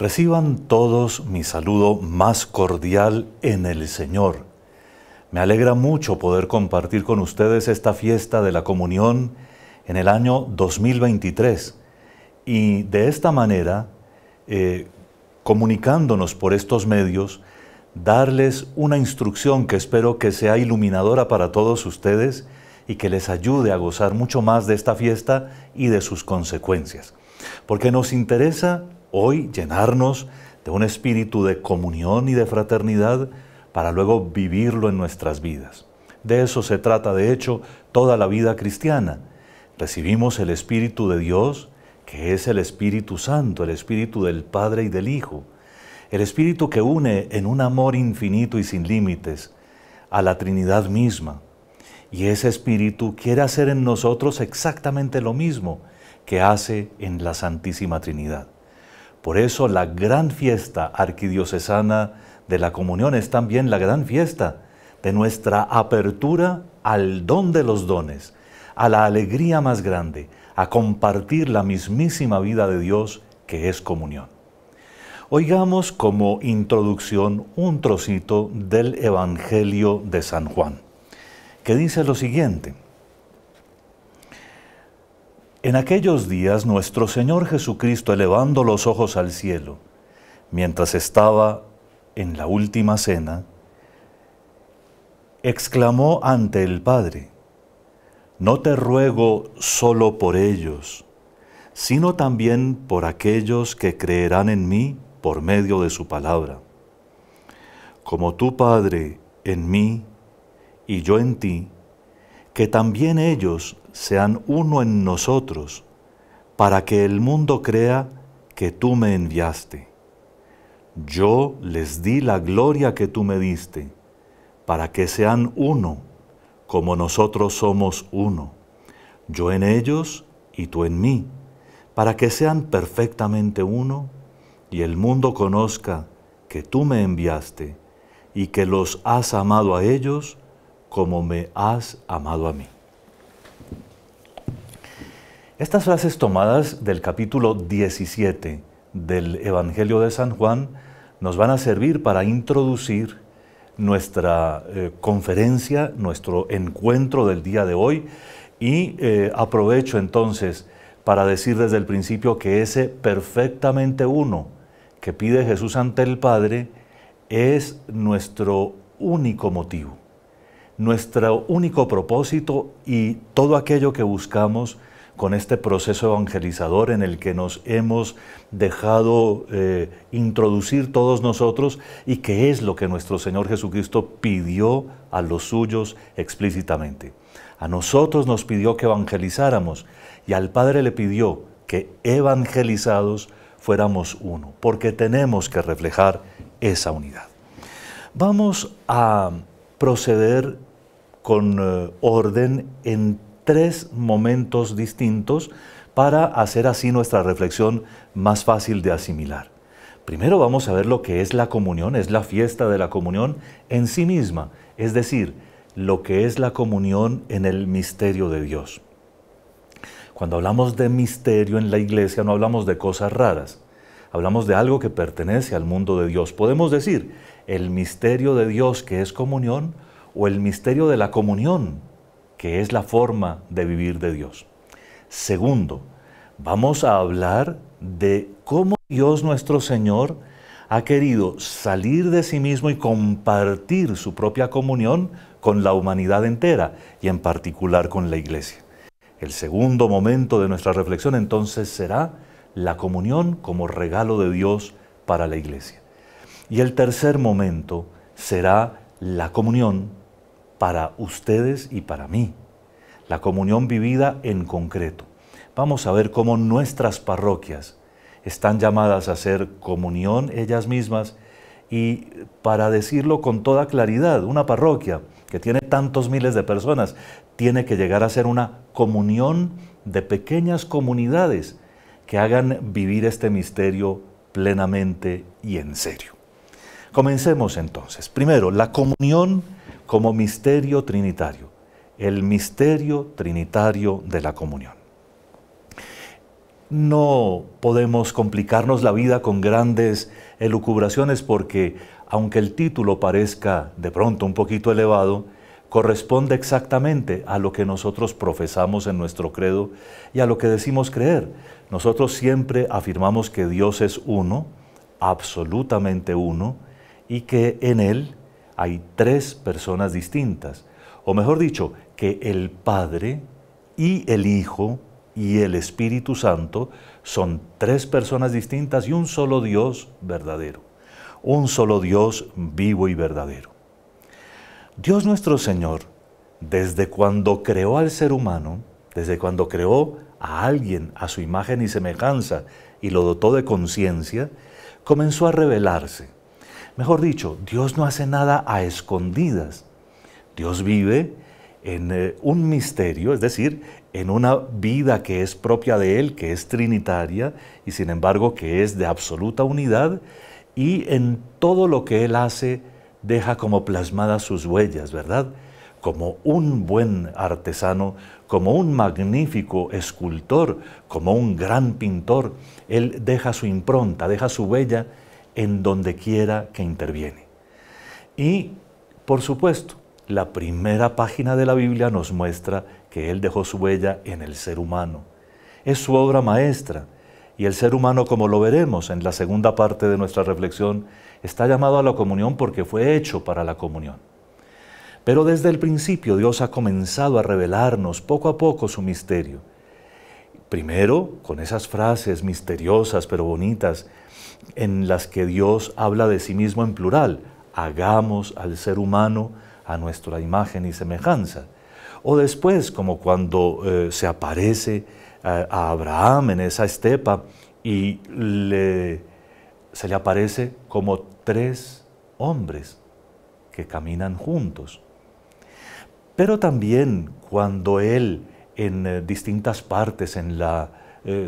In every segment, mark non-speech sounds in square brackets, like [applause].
Reciban todos mi saludo más cordial en el Señor. Me alegra mucho poder compartir con ustedes esta fiesta de la comunión en el año 2023 y de esta manera, eh, comunicándonos por estos medios, darles una instrucción que espero que sea iluminadora para todos ustedes y que les ayude a gozar mucho más de esta fiesta y de sus consecuencias. Porque nos interesa hoy llenarnos de un espíritu de comunión y de fraternidad para luego vivirlo en nuestras vidas. De eso se trata, de hecho, toda la vida cristiana. Recibimos el Espíritu de Dios, que es el Espíritu Santo, el Espíritu del Padre y del Hijo, el Espíritu que une en un amor infinito y sin límites a la Trinidad misma. Y ese Espíritu quiere hacer en nosotros exactamente lo mismo que hace en la Santísima Trinidad. Por eso la gran fiesta arquidiocesana de la comunión es también la gran fiesta de nuestra apertura al don de los dones, a la alegría más grande, a compartir la mismísima vida de Dios que es comunión. Oigamos como introducción un trocito del Evangelio de San Juan, que dice lo siguiente. En aquellos días nuestro Señor Jesucristo, elevando los ojos al cielo, mientras estaba en la última cena, exclamó ante el Padre, No te ruego solo por ellos, sino también por aquellos que creerán en mí por medio de su palabra. Como tú, Padre, en mí y yo en ti, que también ellos sean uno en nosotros, para que el mundo crea que tú me enviaste. Yo les di la gloria que tú me diste, para que sean uno, como nosotros somos uno, yo en ellos y tú en mí, para que sean perfectamente uno, y el mundo conozca que tú me enviaste, y que los has amado a ellos como me has amado a mí. Estas frases tomadas del capítulo 17 del Evangelio de San Juan nos van a servir para introducir nuestra eh, conferencia, nuestro encuentro del día de hoy y eh, aprovecho entonces para decir desde el principio que ese perfectamente uno que pide Jesús ante el Padre es nuestro único motivo, nuestro único propósito y todo aquello que buscamos con este proceso evangelizador en el que nos hemos dejado eh, introducir todos nosotros y que es lo que nuestro Señor Jesucristo pidió a los suyos explícitamente. A nosotros nos pidió que evangelizáramos y al Padre le pidió que evangelizados fuéramos uno, porque tenemos que reflejar esa unidad. Vamos a proceder con eh, orden en tres momentos distintos para hacer así nuestra reflexión más fácil de asimilar. Primero vamos a ver lo que es la comunión, es la fiesta de la comunión en sí misma, es decir, lo que es la comunión en el misterio de Dios. Cuando hablamos de misterio en la iglesia no hablamos de cosas raras, hablamos de algo que pertenece al mundo de Dios. Podemos decir el misterio de Dios que es comunión o el misterio de la comunión que es la forma de vivir de Dios. Segundo, vamos a hablar de cómo Dios nuestro Señor ha querido salir de sí mismo y compartir su propia comunión con la humanidad entera y en particular con la iglesia. El segundo momento de nuestra reflexión entonces será la comunión como regalo de Dios para la iglesia. Y el tercer momento será la comunión para ustedes y para mí. La comunión vivida en concreto. Vamos a ver cómo nuestras parroquias están llamadas a hacer comunión ellas mismas y para decirlo con toda claridad, una parroquia que tiene tantos miles de personas tiene que llegar a ser una comunión de pequeñas comunidades que hagan vivir este misterio plenamente y en serio. Comencemos entonces. Primero, la comunión como misterio trinitario, el misterio trinitario de la comunión. No podemos complicarnos la vida con grandes elucubraciones porque, aunque el título parezca de pronto un poquito elevado, corresponde exactamente a lo que nosotros profesamos en nuestro credo y a lo que decimos creer. Nosotros siempre afirmamos que Dios es uno, absolutamente uno, y que en Él hay tres personas distintas, o mejor dicho, que el Padre y el Hijo y el Espíritu Santo son tres personas distintas y un solo Dios verdadero, un solo Dios vivo y verdadero. Dios nuestro Señor, desde cuando creó al ser humano, desde cuando creó a alguien a su imagen y semejanza y lo dotó de conciencia, comenzó a revelarse Mejor dicho, Dios no hace nada a escondidas. Dios vive en eh, un misterio, es decir, en una vida que es propia de Él, que es trinitaria y sin embargo que es de absoluta unidad y en todo lo que Él hace deja como plasmadas sus huellas, ¿verdad? Como un buen artesano, como un magnífico escultor, como un gran pintor, Él deja su impronta, deja su huella en donde quiera que interviene. Y, por supuesto, la primera página de la Biblia nos muestra que Él dejó su huella en el ser humano. Es su obra maestra. Y el ser humano, como lo veremos en la segunda parte de nuestra reflexión, está llamado a la comunión porque fue hecho para la comunión. Pero desde el principio Dios ha comenzado a revelarnos poco a poco su misterio. Primero, con esas frases misteriosas pero bonitas en las que Dios habla de sí mismo en plural. Hagamos al ser humano a nuestra imagen y semejanza. O después, como cuando eh, se aparece eh, a, Abraham en esa estepa y se le aparece como tres hombres que caminan juntos. Pero también cuando él en eh, distintas partes en la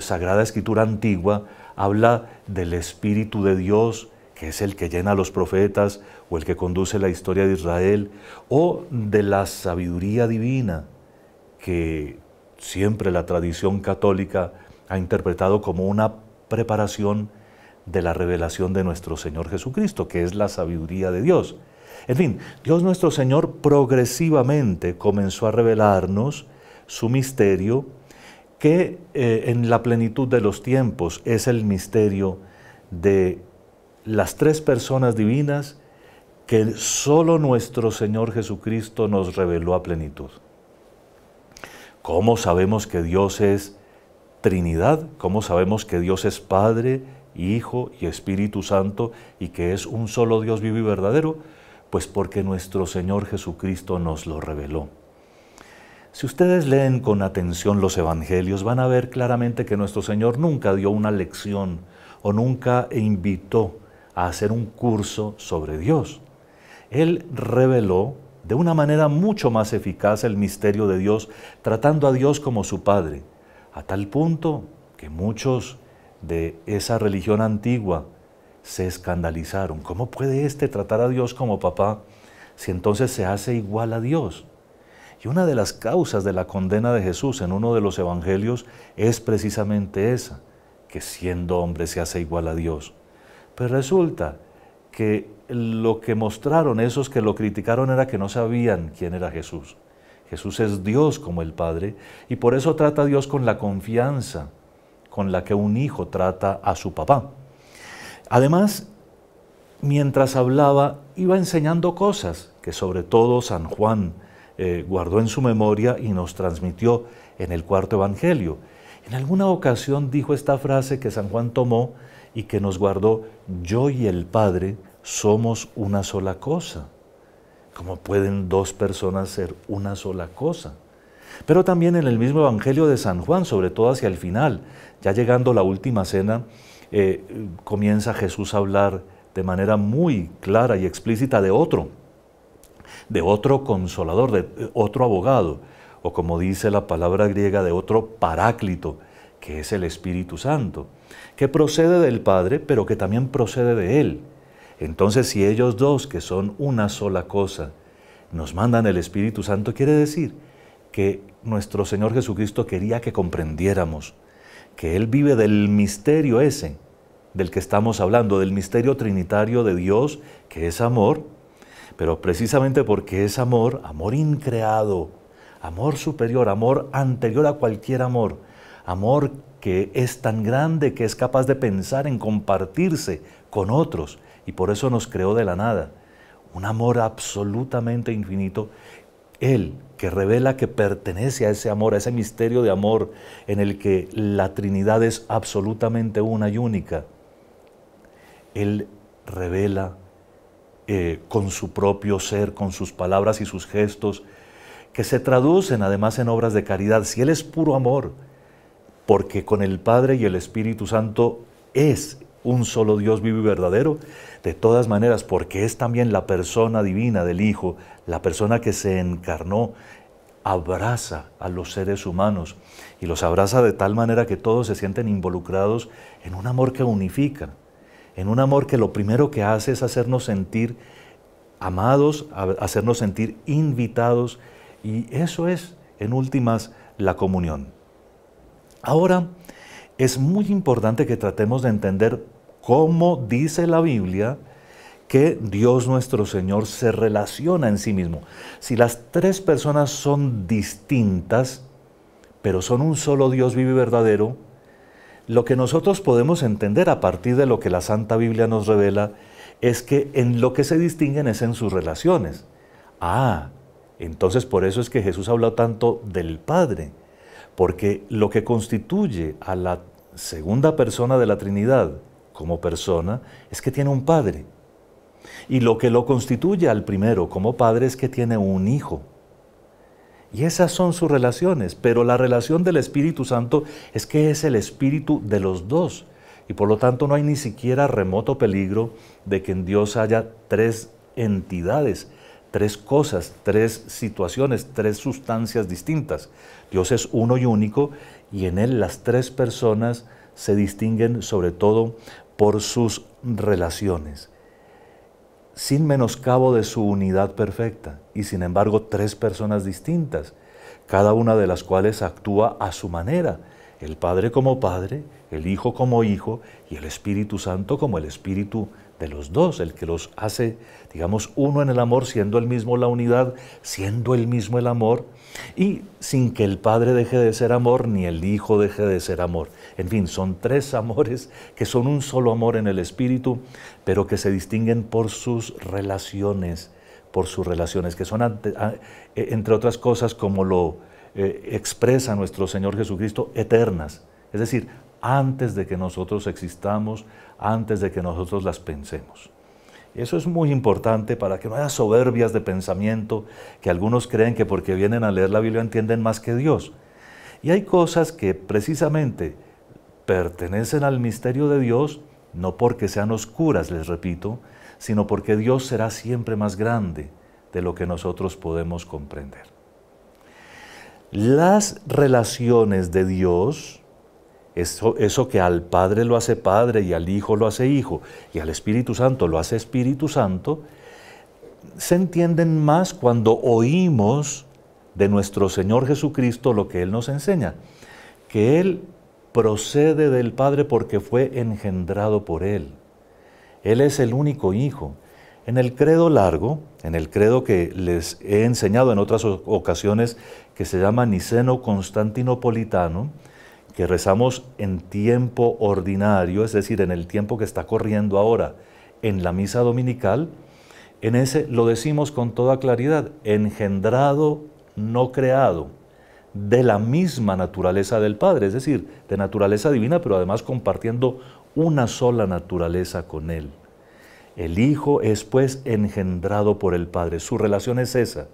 Sagrada Escritura antigua habla del Espíritu de Dios, que es el que llena a los profetas o el que conduce la historia de Israel, o de la sabiduría divina, que siempre la tradición católica ha interpretado como una preparación de la revelación de nuestro Señor Jesucristo, que es la sabiduría de Dios. En fin, Dios nuestro Señor progresivamente comenzó a revelarnos su misterio, que eh, en la plenitud de los tiempos es el misterio de las tres personas divinas que solo nuestro Señor Jesucristo nos reveló a plenitud. ¿Cómo sabemos que Dios es Trinidad? ¿Cómo sabemos que Dios es Padre, Hijo y Espíritu Santo y que es un solo Dios vivo y verdadero? Pues porque nuestro Señor Jesucristo nos lo reveló. Si ustedes leen con atención los evangelios, van a ver claramente que nuestro Señor nunca dio una lección o nunca invitó a hacer un curso sobre Dios. Él reveló de una manera mucho más eficaz el misterio de Dios, tratando a Dios como su Padre, a tal punto que muchos de esa religión antigua se escandalizaron. ¿Cómo puede éste tratar a Dios como papá si entonces se hace igual a Dios? Y una de las causas de la condena de Jesús en uno de los evangelios es precisamente esa, que siendo hombre se hace igual a Dios. Pero pues resulta que lo que mostraron esos que lo criticaron era que no sabían quién era Jesús. Jesús es Dios como el Padre y por eso trata a Dios con la confianza con la que un hijo trata a su papá. Además, mientras hablaba, iba enseñando cosas que sobre todo San Juan eh, guardó en su memoria y nos transmitió en el cuarto Evangelio. En alguna ocasión dijo esta frase que San Juan tomó y que nos guardó, yo y el Padre somos una sola cosa. ¿Cómo pueden dos personas ser una sola cosa? Pero también en el mismo Evangelio de San Juan, sobre todo hacia el final, ya llegando la última cena, eh, comienza Jesús a hablar de manera muy clara y explícita de otro, de otro consolador, de eh, otro abogado, o como dice la palabra griega, de otro paráclito, que es el Espíritu Santo, que procede del Padre, pero que también procede de Él. Entonces, si ellos dos, que son una sola cosa, nos mandan el Espíritu Santo, quiere decir que nuestro Señor Jesucristo quería que comprendiéramos que Él vive del misterio ese del que estamos hablando, del misterio trinitario de Dios, que es amor, pero precisamente porque es amor, amor increado, amor superior, amor anterior a cualquier amor, amor que es tan grande que es capaz de pensar en compartirse con otros y por eso nos creó de la nada. Un amor absolutamente infinito, Él que revela que pertenece a ese amor, a ese misterio de amor en el que la Trinidad es absolutamente una y única. Él revela eh, con su propio ser, con sus palabras y sus gestos, que se traducen además en obras de caridad. Si Él es puro amor, porque con el Padre y el Espíritu Santo es un solo Dios vivo y verdadero, de todas maneras, porque es también la persona divina del Hijo, la persona que se encarnó, abraza a los seres humanos y los abraza de tal manera que todos se sienten involucrados en un amor que unifica en un amor que lo primero que hace es hacernos sentir amados, hacernos sentir invitados, y eso es, en últimas, la comunión. Ahora, es muy importante que tratemos de entender cómo dice la Biblia que Dios nuestro Señor se relaciona en sí mismo. Si las tres personas son distintas, pero son un solo Dios vivo y verdadero, lo que nosotros podemos entender a partir de lo que la Santa Biblia nos revela es que en lo que se distinguen es en sus relaciones. Ah, entonces por eso es que Jesús habla tanto del Padre, porque lo que constituye a la segunda persona de la Trinidad como persona es que tiene un Padre. Y lo que lo constituye al primero como Padre es que tiene un Hijo. Y esas son sus relaciones, pero la relación del Espíritu Santo es que es el espíritu de los dos. Y por lo tanto no hay ni siquiera remoto peligro de que en Dios haya tres entidades, tres cosas, tres situaciones, tres sustancias distintas. Dios es uno y único y en Él las tres personas se distinguen sobre todo por sus relaciones sin menoscabo de su unidad perfecta, y sin embargo tres personas distintas, cada una de las cuales actúa a su manera, el Padre como Padre, el Hijo como Hijo y el Espíritu Santo como el Espíritu de los dos, el que los hace, digamos, uno en el amor, siendo el mismo la unidad, siendo el mismo el amor, y sin que el Padre deje de ser amor, ni el Hijo deje de ser amor. En fin, son tres amores que son un solo amor en el Espíritu, pero que se distinguen por sus relaciones, por sus relaciones, que son, e, entre otras cosas, como lo eh, expresa nuestro Señor Jesucristo, eternas. Es decir, antes de que nosotros existamos, antes de que nosotros las pensemos. Eso es muy importante para que no haya soberbias de pensamiento, que algunos creen que porque vienen a leer la Biblia entienden más que Dios. Y hay cosas que precisamente pertenecen al misterio de Dios, no porque sean oscuras, les repito, sino porque Dios será siempre más grande de lo que nosotros podemos comprender. Las relaciones de Dios eso, que al Padre lo hace Padre y al Hijo lo hace Hijo y al Espíritu Santo lo hace Espíritu Santo, se entienden más cuando oímos de nuestro Señor Jesucristo lo que Él nos enseña, que Él procede del Padre porque fue engendrado por Él. Él es el único Hijo. En el credo largo, en el credo que les he enseñado en otras ocasiones, que se llama Niceno Constantinopolitano, que rezamos en tiempo ordinario, es decir, en el tiempo que está corriendo ahora en la misa dominical, en ese lo decimos con toda claridad, engendrado, no creado, de la misma naturaleza del Padre, es decir, de naturaleza divina, pero además compartiendo una sola naturaleza con Él. El Hijo es pues engendrado por el Padre, su relación es esa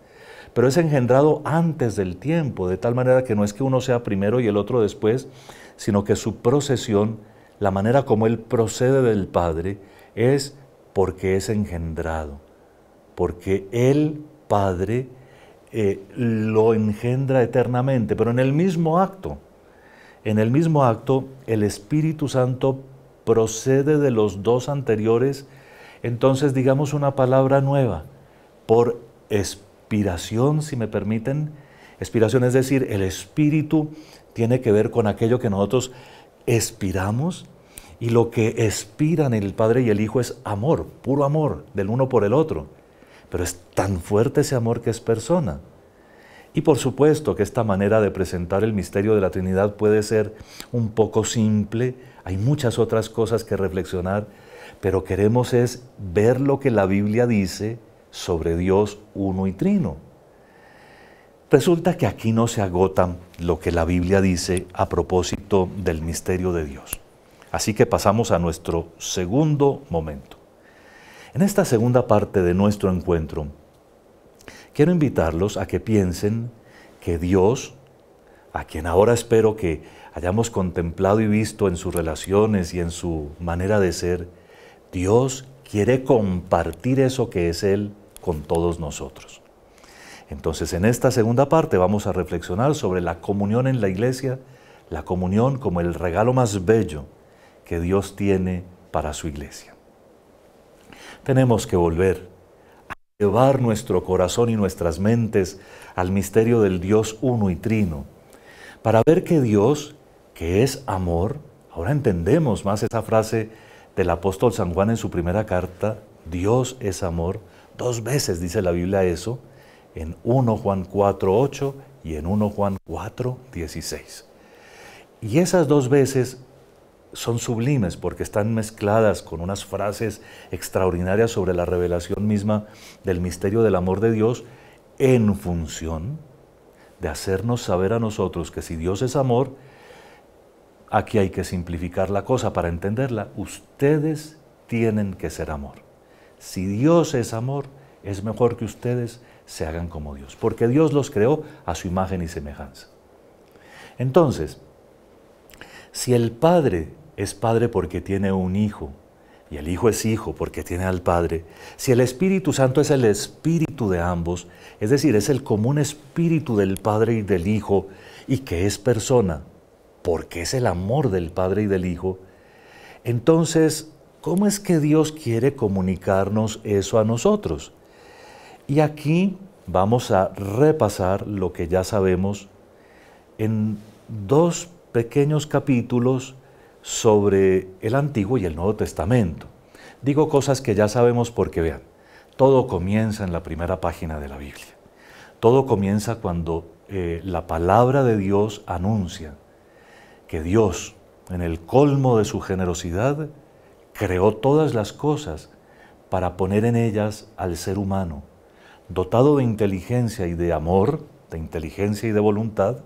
pero es engendrado antes del tiempo, de tal manera que no es que uno sea primero y el otro después, sino que su procesión, la manera como él procede del Padre, es porque es engendrado, porque el Padre eh, lo engendra eternamente, pero en el mismo acto, en el mismo acto el Espíritu Santo procede de los dos anteriores, entonces digamos una palabra nueva, por Espíritu inspiración si me permiten. espiración es decir, el espíritu tiene que ver con aquello que nosotros expiramos y lo que expiran el Padre y el Hijo es amor, puro amor del uno por el otro. Pero es tan fuerte ese amor que es persona. Y por supuesto que esta manera de presentar el misterio de la Trinidad puede ser un poco simple, hay muchas otras cosas que reflexionar, pero queremos es ver lo que la Biblia dice, sobre Dios uno y trino. Resulta que aquí no se agota lo que la Biblia dice a propósito del misterio de Dios. Así que pasamos a nuestro segundo momento. En esta segunda parte de nuestro encuentro, quiero invitarlos a que piensen que Dios, a quien ahora espero que hayamos contemplado y visto en sus relaciones y en su manera de ser, Dios quiere compartir eso que es Él con todos nosotros. Entonces, en esta segunda parte vamos a reflexionar sobre la comunión en la iglesia, la comunión como el regalo más bello que Dios tiene para su iglesia. Tenemos que volver a llevar nuestro corazón y nuestras mentes al misterio del Dios uno y trino, para ver que Dios, que es amor, ahora entendemos más esa frase del apóstol San Juan en su primera carta, Dios es amor, Dos veces dice la Biblia eso, en 1 Juan 4, 8 y en 1 Juan 4, 16. Y esas dos veces son sublimes porque están mezcladas con unas frases extraordinarias sobre la revelación misma del misterio del amor de Dios en función de hacernos saber a nosotros que si Dios es amor, aquí hay que simplificar la cosa para entenderla. Ustedes tienen que ser amor. Si Dios es amor, es mejor que ustedes se hagan como Dios, porque Dios los creó a su imagen y semejanza. Entonces, si el Padre es Padre porque tiene un Hijo, y el Hijo es Hijo porque tiene al Padre, si el Espíritu Santo es el Espíritu de ambos, es decir, es el común Espíritu del Padre y del Hijo, y que es persona, porque es el amor del Padre y del Hijo, entonces ¿Cómo es que Dios quiere comunicarnos eso a nosotros? Y aquí vamos a repasar lo que ya sabemos en dos pequeños capítulos sobre el Antiguo y el Nuevo Testamento. Digo cosas que ya sabemos porque vean, todo comienza en la primera página de la Biblia. Todo comienza cuando eh, la palabra de Dios anuncia que Dios, en el colmo de su generosidad, creó todas las cosas para poner en ellas al ser humano, dotado de inteligencia y de amor, de inteligencia y de voluntad,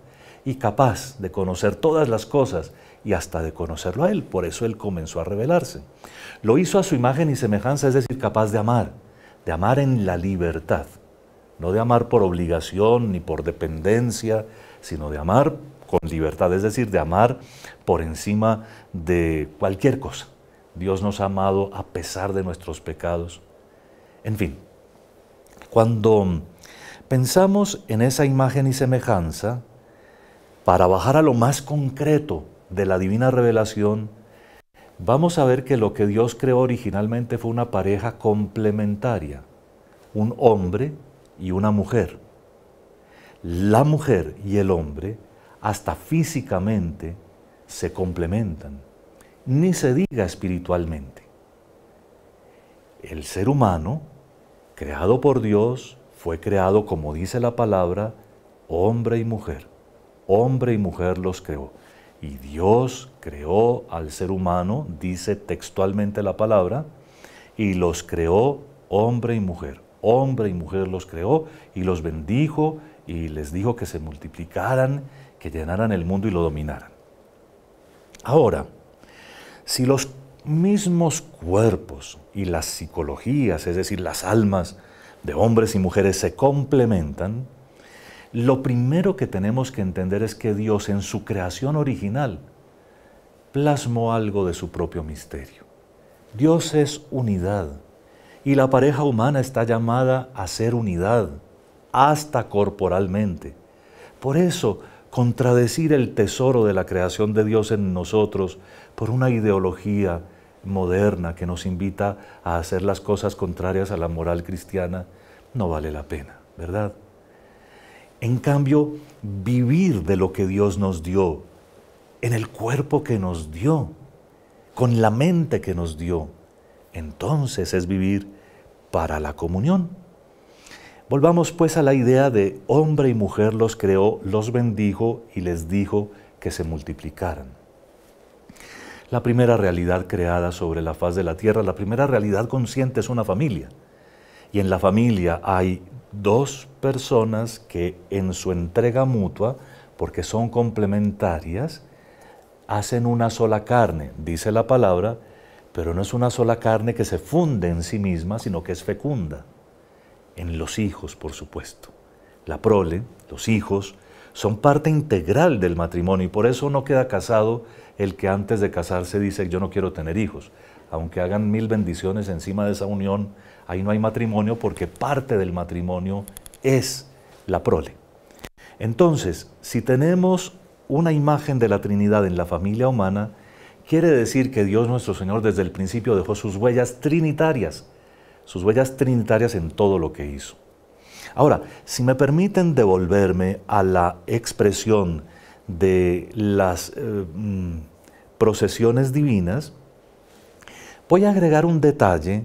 y capaz de conocer todas las cosas y hasta de conocerlo a Él. Por eso Él comenzó a revelarse. Lo hizo a su imagen y semejanza, es decir, capaz de amar, de amar en la libertad, no de amar por obligación ni por dependencia, sino de amar con libertad, es decir, de amar por encima de cualquier cosa. Dios nos ha amado a pesar de nuestros pecados. En fin, cuando pensamos en esa imagen y semejanza, para bajar a lo más concreto de la divina revelación, vamos a ver que lo que Dios creó originalmente fue una pareja complementaria, un hombre y una mujer. La mujer y el hombre hasta físicamente se complementan ni se diga espiritualmente. El ser humano, creado por Dios, fue creado, como dice la palabra, hombre y mujer. Hombre y mujer los creó. Y Dios creó al ser humano, dice textualmente la palabra, y los creó hombre y mujer. Hombre y mujer los creó y los bendijo y les dijo que se multiplicaran, que llenaran el mundo y lo dominaran. Ahora, si los mismos cuerpos y las psicologías, es decir, las almas de hombres y mujeres se complementan, lo primero que tenemos que entender es que Dios en su creación original plasmó algo de su propio misterio. Dios es unidad y la pareja humana está llamada a ser unidad, hasta corporalmente. Por eso contradecir el tesoro de la creación de Dios en nosotros por una ideología moderna que nos invita a hacer las cosas contrarias a la moral cristiana, no vale la pena, ¿verdad? En cambio, vivir de lo que Dios nos dio, en el cuerpo que nos dio, con la mente que nos dio, entonces es vivir para la comunión Volvamos pues a la idea de hombre y mujer los creó, los bendijo y les dijo que se multiplicaran. La primera realidad creada sobre la faz de la tierra, la primera realidad consciente es una familia. Y en la familia hay dos personas que en su entrega mutua, porque son complementarias, hacen una sola carne, dice la palabra, pero no es una sola carne que se funde en sí misma, sino que es fecunda en los hijos, por supuesto. La prole, los hijos, son parte integral del matrimonio y por eso no queda casado el que antes de casarse dice yo no quiero tener hijos. Aunque hagan mil bendiciones encima de esa unión, ahí no hay matrimonio porque parte del matrimonio es la prole. Entonces, si tenemos una imagen de la Trinidad en la familia humana, quiere decir que Dios nuestro Señor desde el principio dejó sus huellas trinitarias sus huellas trinitarias en todo lo que hizo. Ahora, si me permiten devolverme a la expresión de las eh, mm, procesiones divinas, voy a agregar un detalle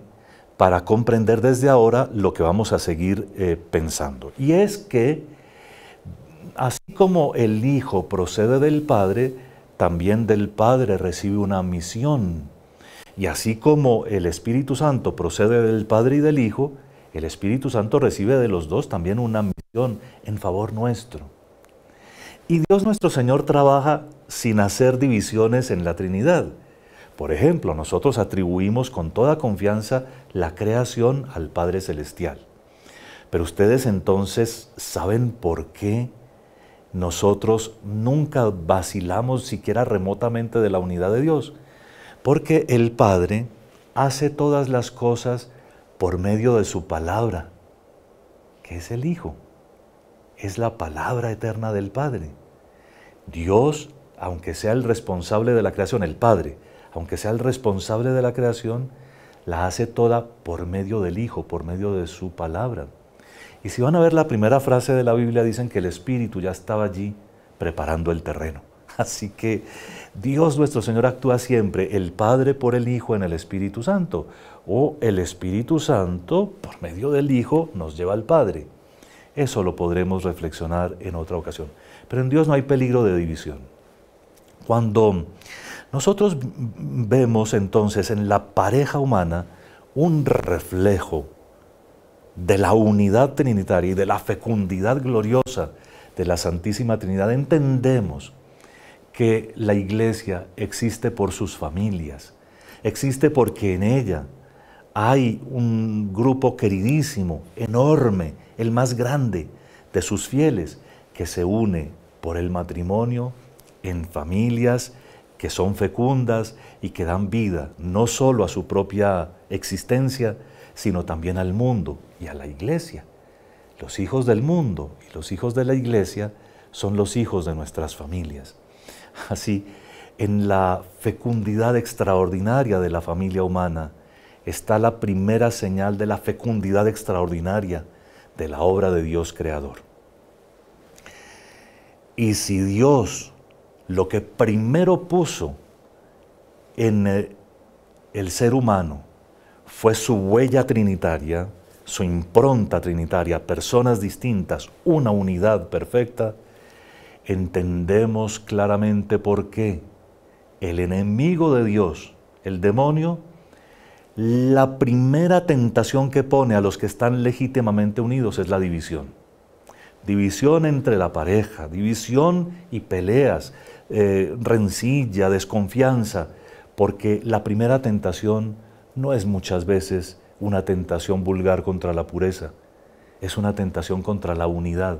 para comprender desde ahora lo que vamos a seguir eh, pensando. Y es que, así como el Hijo procede del Padre, también del Padre recibe una misión y así como el Espíritu Santo procede del Padre y del Hijo, el Espíritu Santo recibe de los dos también una misión en favor nuestro. Y Dios nuestro Señor trabaja sin hacer divisiones en la Trinidad. Por ejemplo, nosotros atribuimos con toda confianza la creación al Padre Celestial. Pero ustedes entonces saben por qué nosotros nunca vacilamos siquiera remotamente de la unidad de Dios. Porque el Padre hace todas las cosas por medio de su palabra, que es el Hijo. Es la palabra eterna del Padre. Dios, aunque sea el responsable de la creación, el Padre, aunque sea el responsable de la creación, la hace toda por medio del Hijo, por medio de su palabra. Y si van a ver la primera frase de la Biblia, dicen que el Espíritu ya estaba allí preparando el terreno. [laughs] Así que Dios nuestro Señor actúa siempre, el Padre por el Hijo en el Espíritu Santo, o el Espíritu Santo por medio del Hijo nos lleva al Padre. Eso lo podremos reflexionar en otra ocasión. Pero en Dios no hay peligro de división. Cuando nosotros vemos entonces en la pareja humana un reflejo de la unidad trinitaria y de la fecundidad gloriosa de la Santísima Trinidad, entendemos que la iglesia existe por sus familias, existe porque en ella hay un grupo queridísimo, enorme, el más grande de sus fieles, que se une por el matrimonio en familias que son fecundas y que dan vida no solo a su propia existencia, sino también al mundo y a la iglesia. Los hijos del mundo y los hijos de la iglesia son los hijos de nuestras familias. [laughs] así en la fecundidad extraordinaria de la familia humana está la primera señal de la fecundidad extraordinaria de la obra de Dios creador. Y si Dios lo que primero puso en el ser humano fue su huella trinitaria, su impronta trinitaria, personas distintas, una unidad perfecta, entendemos claramente por qué el enemigo de Dios, el demonio, la primera tentación que pone a los que están legítimamente unidos es la división. División entre la pareja, división y peleas, eh, rencilla, desconfianza, porque la primera tentación no es muchas veces una tentación vulgar contra la pureza, es una tentación contra la unidad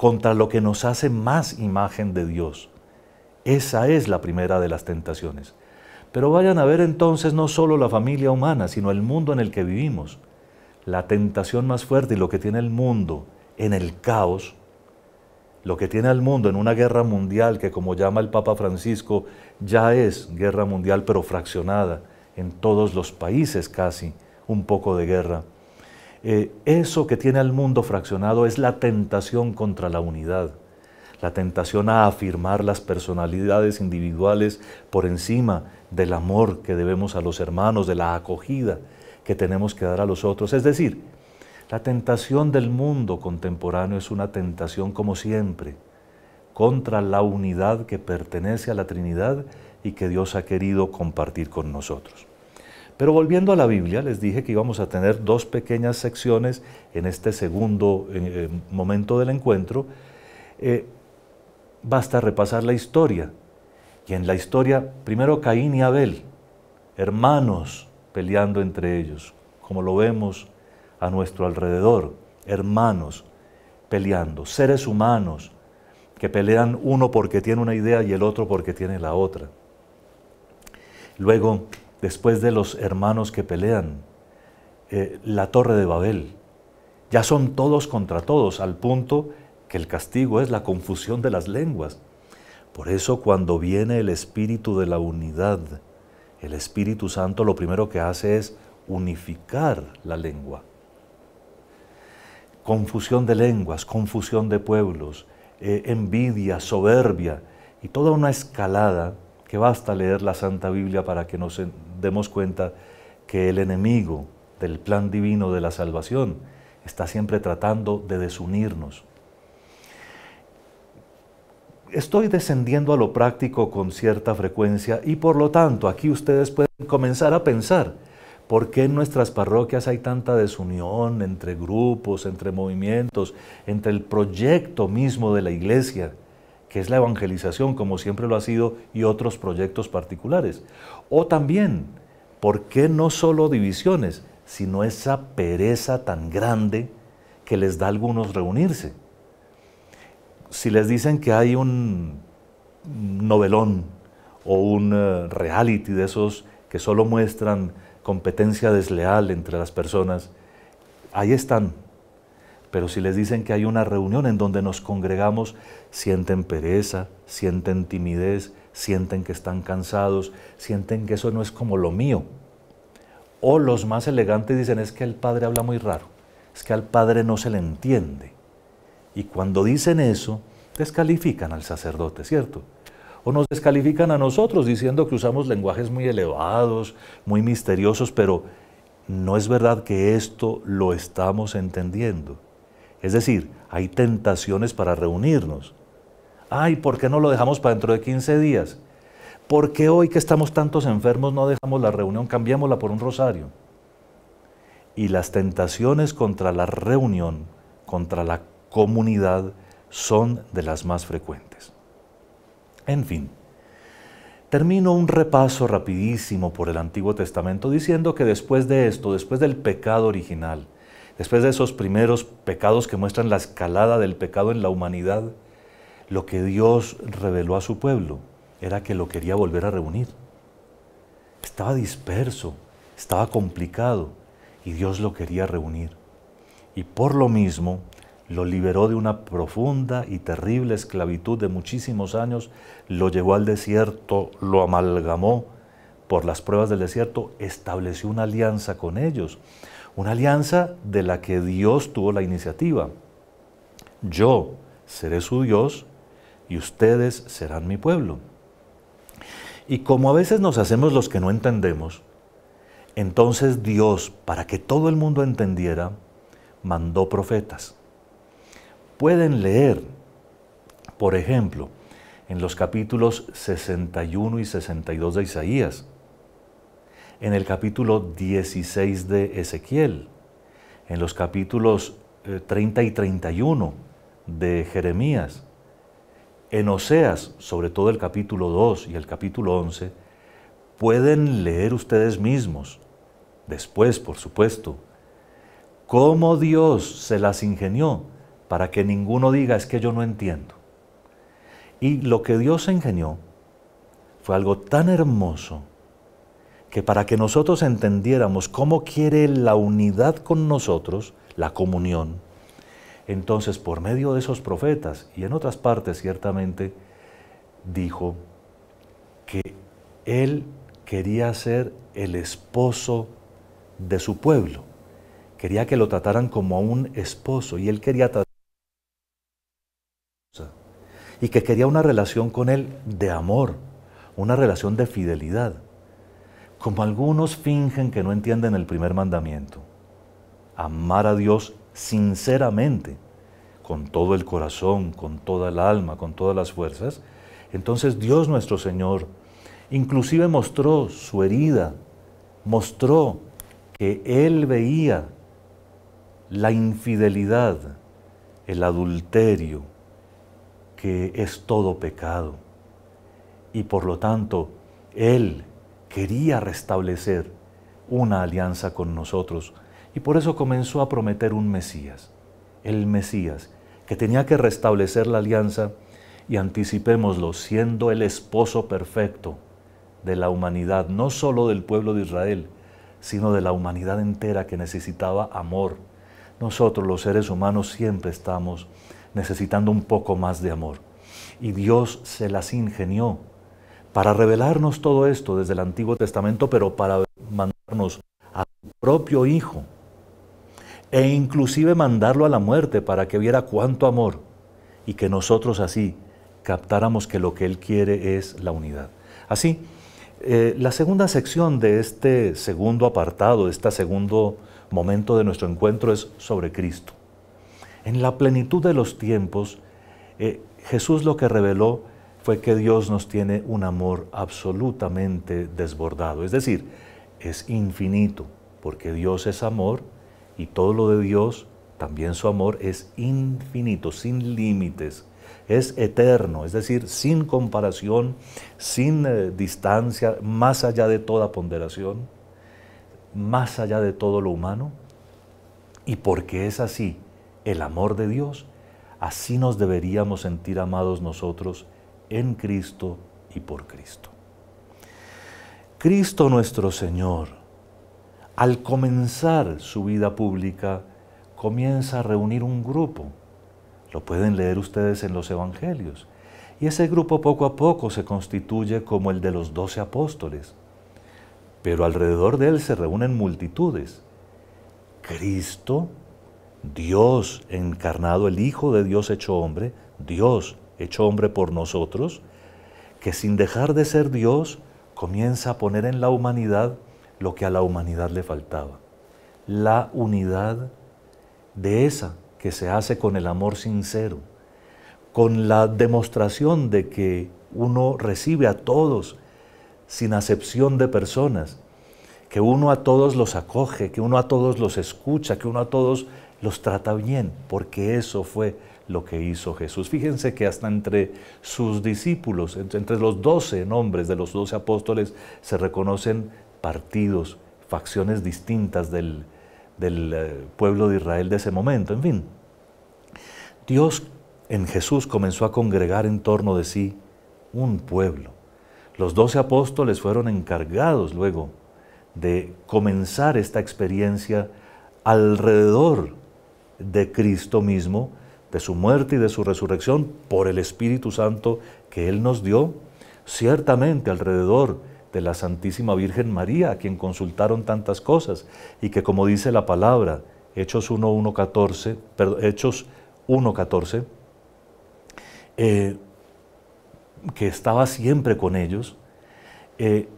contra lo que nos hace más imagen de Dios. Esa es la primera de las tentaciones. Pero vayan a ver entonces no solo la familia humana, sino el mundo en el que vivimos. La tentación más fuerte y lo que tiene el mundo en el caos, lo que tiene el mundo en una guerra mundial que como llama el Papa Francisco, ya es guerra mundial pero fraccionada en todos los países casi, un poco de guerra. Eh, eso que tiene al mundo fraccionado es la tentación contra la unidad, la tentación a afirmar las personalidades individuales por encima del amor que debemos a los hermanos, de la acogida que tenemos que dar a los otros. Es decir, la tentación del mundo contemporáneo es una tentación como siempre, contra la unidad que pertenece a la Trinidad y que Dios ha querido compartir con nosotros. Pero volviendo a la Biblia, les dije que íbamos a tener dos pequeñas secciones en este segundo eh, eh, momento del encuentro. Eh, basta repasar la historia. Y en la historia, primero Caín y Abel, hermanos peleando entre ellos, como lo vemos a nuestro alrededor, hermanos peleando, seres humanos que pelean uno porque tiene una idea y el otro porque tiene la otra. Luego, después de los hermanos que pelean, eh, la torre de Babel. Ya son todos contra todos, al punto que el castigo es la confusión de las lenguas. Por eso cuando viene el espíritu de la unidad, el Espíritu Santo lo primero que hace es unificar la lengua. Confusión de lenguas, confusión de pueblos, eh, envidia, soberbia y toda una escalada que basta leer la Santa Biblia para que se demos cuenta que el enemigo del plan divino de la salvación está siempre tratando de desunirnos. Estoy descendiendo a lo práctico con cierta frecuencia y por lo tanto aquí ustedes pueden comenzar a pensar por qué en nuestras parroquias hay tanta desunión entre grupos, entre movimientos, entre el proyecto mismo de la iglesia que es la evangelización, como siempre lo ha sido, y otros proyectos particulares. O también, ¿por qué no solo divisiones, sino esa pereza tan grande que les da a algunos reunirse? Si les dicen que hay un novelón o un eh, reality de esos que solo muestran competencia desleal entre las personas, ahí están pero si les dicen que hay una reunión en donde nos congregamos, sienten pereza, sienten timidez, sienten que están cansados, sienten que eso no es como lo mío. O los más elegantes dicen es que el padre habla muy raro, es que al padre no se le entiende. Y cuando dicen eso, descalifican al sacerdote, ¿cierto? O nos descalifican a nosotros diciendo que usamos lenguajes muy elevados, muy misteriosos, pero no es verdad que esto lo estamos entendiendo es decir, hay tentaciones para reunirnos. Ay, ¿por qué no lo dejamos para dentro de 15 días? ¿Por qué hoy que estamos tantos enfermos no dejamos la reunión, cambiámosla por un rosario? Y las tentaciones contra la reunión, contra la comunidad, son de las más frecuentes. En fin, termino un repaso rapidísimo por el Antiguo Testamento diciendo que después de esto, después del pecado original, después de esos primeros pecados que muestran la escalada del pecado en la humanidad, lo que Dios reveló a su pueblo era que lo quería volver a reunir. Estaba disperso, estaba complicado y Dios lo quería reunir. Y por lo mismo lo liberó de una profunda y terrible esclavitud de muchísimos años, lo llevó al desierto, lo amalgamó por las pruebas del desierto, estableció una alianza con ellos una alianza de la que Dios tuvo la iniciativa. Yo seré su Dios y ustedes serán mi pueblo. Y como a veces nos hacemos los que no entendemos, entonces Dios, para que todo el mundo entendiera, mandó profetas. Pueden leer, por ejemplo, en los capítulos 61 y 62 de Isaías, en el capítulo 16 de Ezequiel, en los capítulos 30 eh, y 31 de Jeremías, en Oseas, sobre todo el capítulo 2 y el capítulo 11, pueden leer ustedes mismos, después por supuesto, cómo Dios se las ingenió para que ninguno diga es que yo no entiendo. Y lo que Dios ingenió fue algo tan hermoso que para que nosotros entendiéramos cómo quiere la unidad con nosotros, la comunión, entonces por medio de esos profetas y en otras partes ciertamente dijo que él quería ser el esposo de su pueblo, quería que lo trataran como a un esposo y él quería tratar y que quería una relación con él de amor, una relación de fidelidad como algunos fingen que no entienden el primer mandamiento. Amar a Dios sinceramente, con todo el corazón, con toda el alma, con todas las fuerzas. Entonces Dios nuestro Señor inclusive mostró su herida, mostró que Él veía la infidelidad, el adulterio, que es todo pecado. Y por lo tanto, Él quería restablecer una alianza con nosotros y por eso comenzó a prometer un Mesías, el Mesías, que tenía que restablecer la alianza y anticipémoslo siendo el esposo perfecto de la humanidad, no solo del pueblo de Israel, sino de la humanidad entera que necesitaba amor. Nosotros los seres humanos siempre estamos necesitando un poco más de amor. Y Dios se las ingenió para revelarnos todo esto desde el Antiguo Testamento, pero para mandarnos a su propio Hijo e inclusive mandarlo a la muerte para que viera cuánto amor y que nosotros así captáramos que lo que Él quiere es la unidad. Así, eh, la segunda sección de este segundo apartado, de este segundo momento de nuestro encuentro es sobre Cristo. En la plenitud de los tiempos, eh, Jesús lo que reveló que Dios nos tiene un amor absolutamente desbordado, es decir, es infinito, porque Dios es amor y todo lo de Dios, también su amor, es infinito, sin límites, es eterno, es decir, sin comparación, sin eh, distancia, más allá de toda ponderación, más allá de todo lo humano. Y porque es así el amor de Dios, así nos deberíamos sentir amados nosotros en Cristo y por Cristo. Cristo nuestro Señor, al comenzar su vida pública, comienza a reunir un grupo. Lo pueden leer ustedes en los Evangelios. Y ese grupo poco a poco se constituye como el de los doce apóstoles. Pero alrededor de él se reúnen multitudes. Cristo, Dios encarnado, el Hijo de Dios hecho hombre, Dios hecho hombre por nosotros, que sin dejar de ser Dios comienza a poner en la humanidad lo que a la humanidad le faltaba, la unidad de esa que se hace con el amor sincero, con la demostración de que uno recibe a todos sin acepción de personas, que uno a todos los acoge, que uno a todos los escucha, que uno a todos los trata bien, porque eso fue lo que hizo Jesús. Fíjense que hasta entre sus discípulos, entre los doce nombres de los doce apóstoles, se reconocen partidos, facciones distintas del, del eh, pueblo de Israel de ese momento. En fin, Dios en Jesús comenzó a congregar en torno de sí un pueblo. Los doce apóstoles fueron encargados luego de comenzar esta experiencia alrededor de Cristo mismo de su muerte y de su resurrección por el Espíritu Santo que Él nos dio, ciertamente alrededor de la Santísima Virgen María, a quien consultaron tantas cosas, y que como dice la palabra, Hechos 1.1.14, perdón, Hechos 1.14, eh, que estaba siempre con ellos, eh,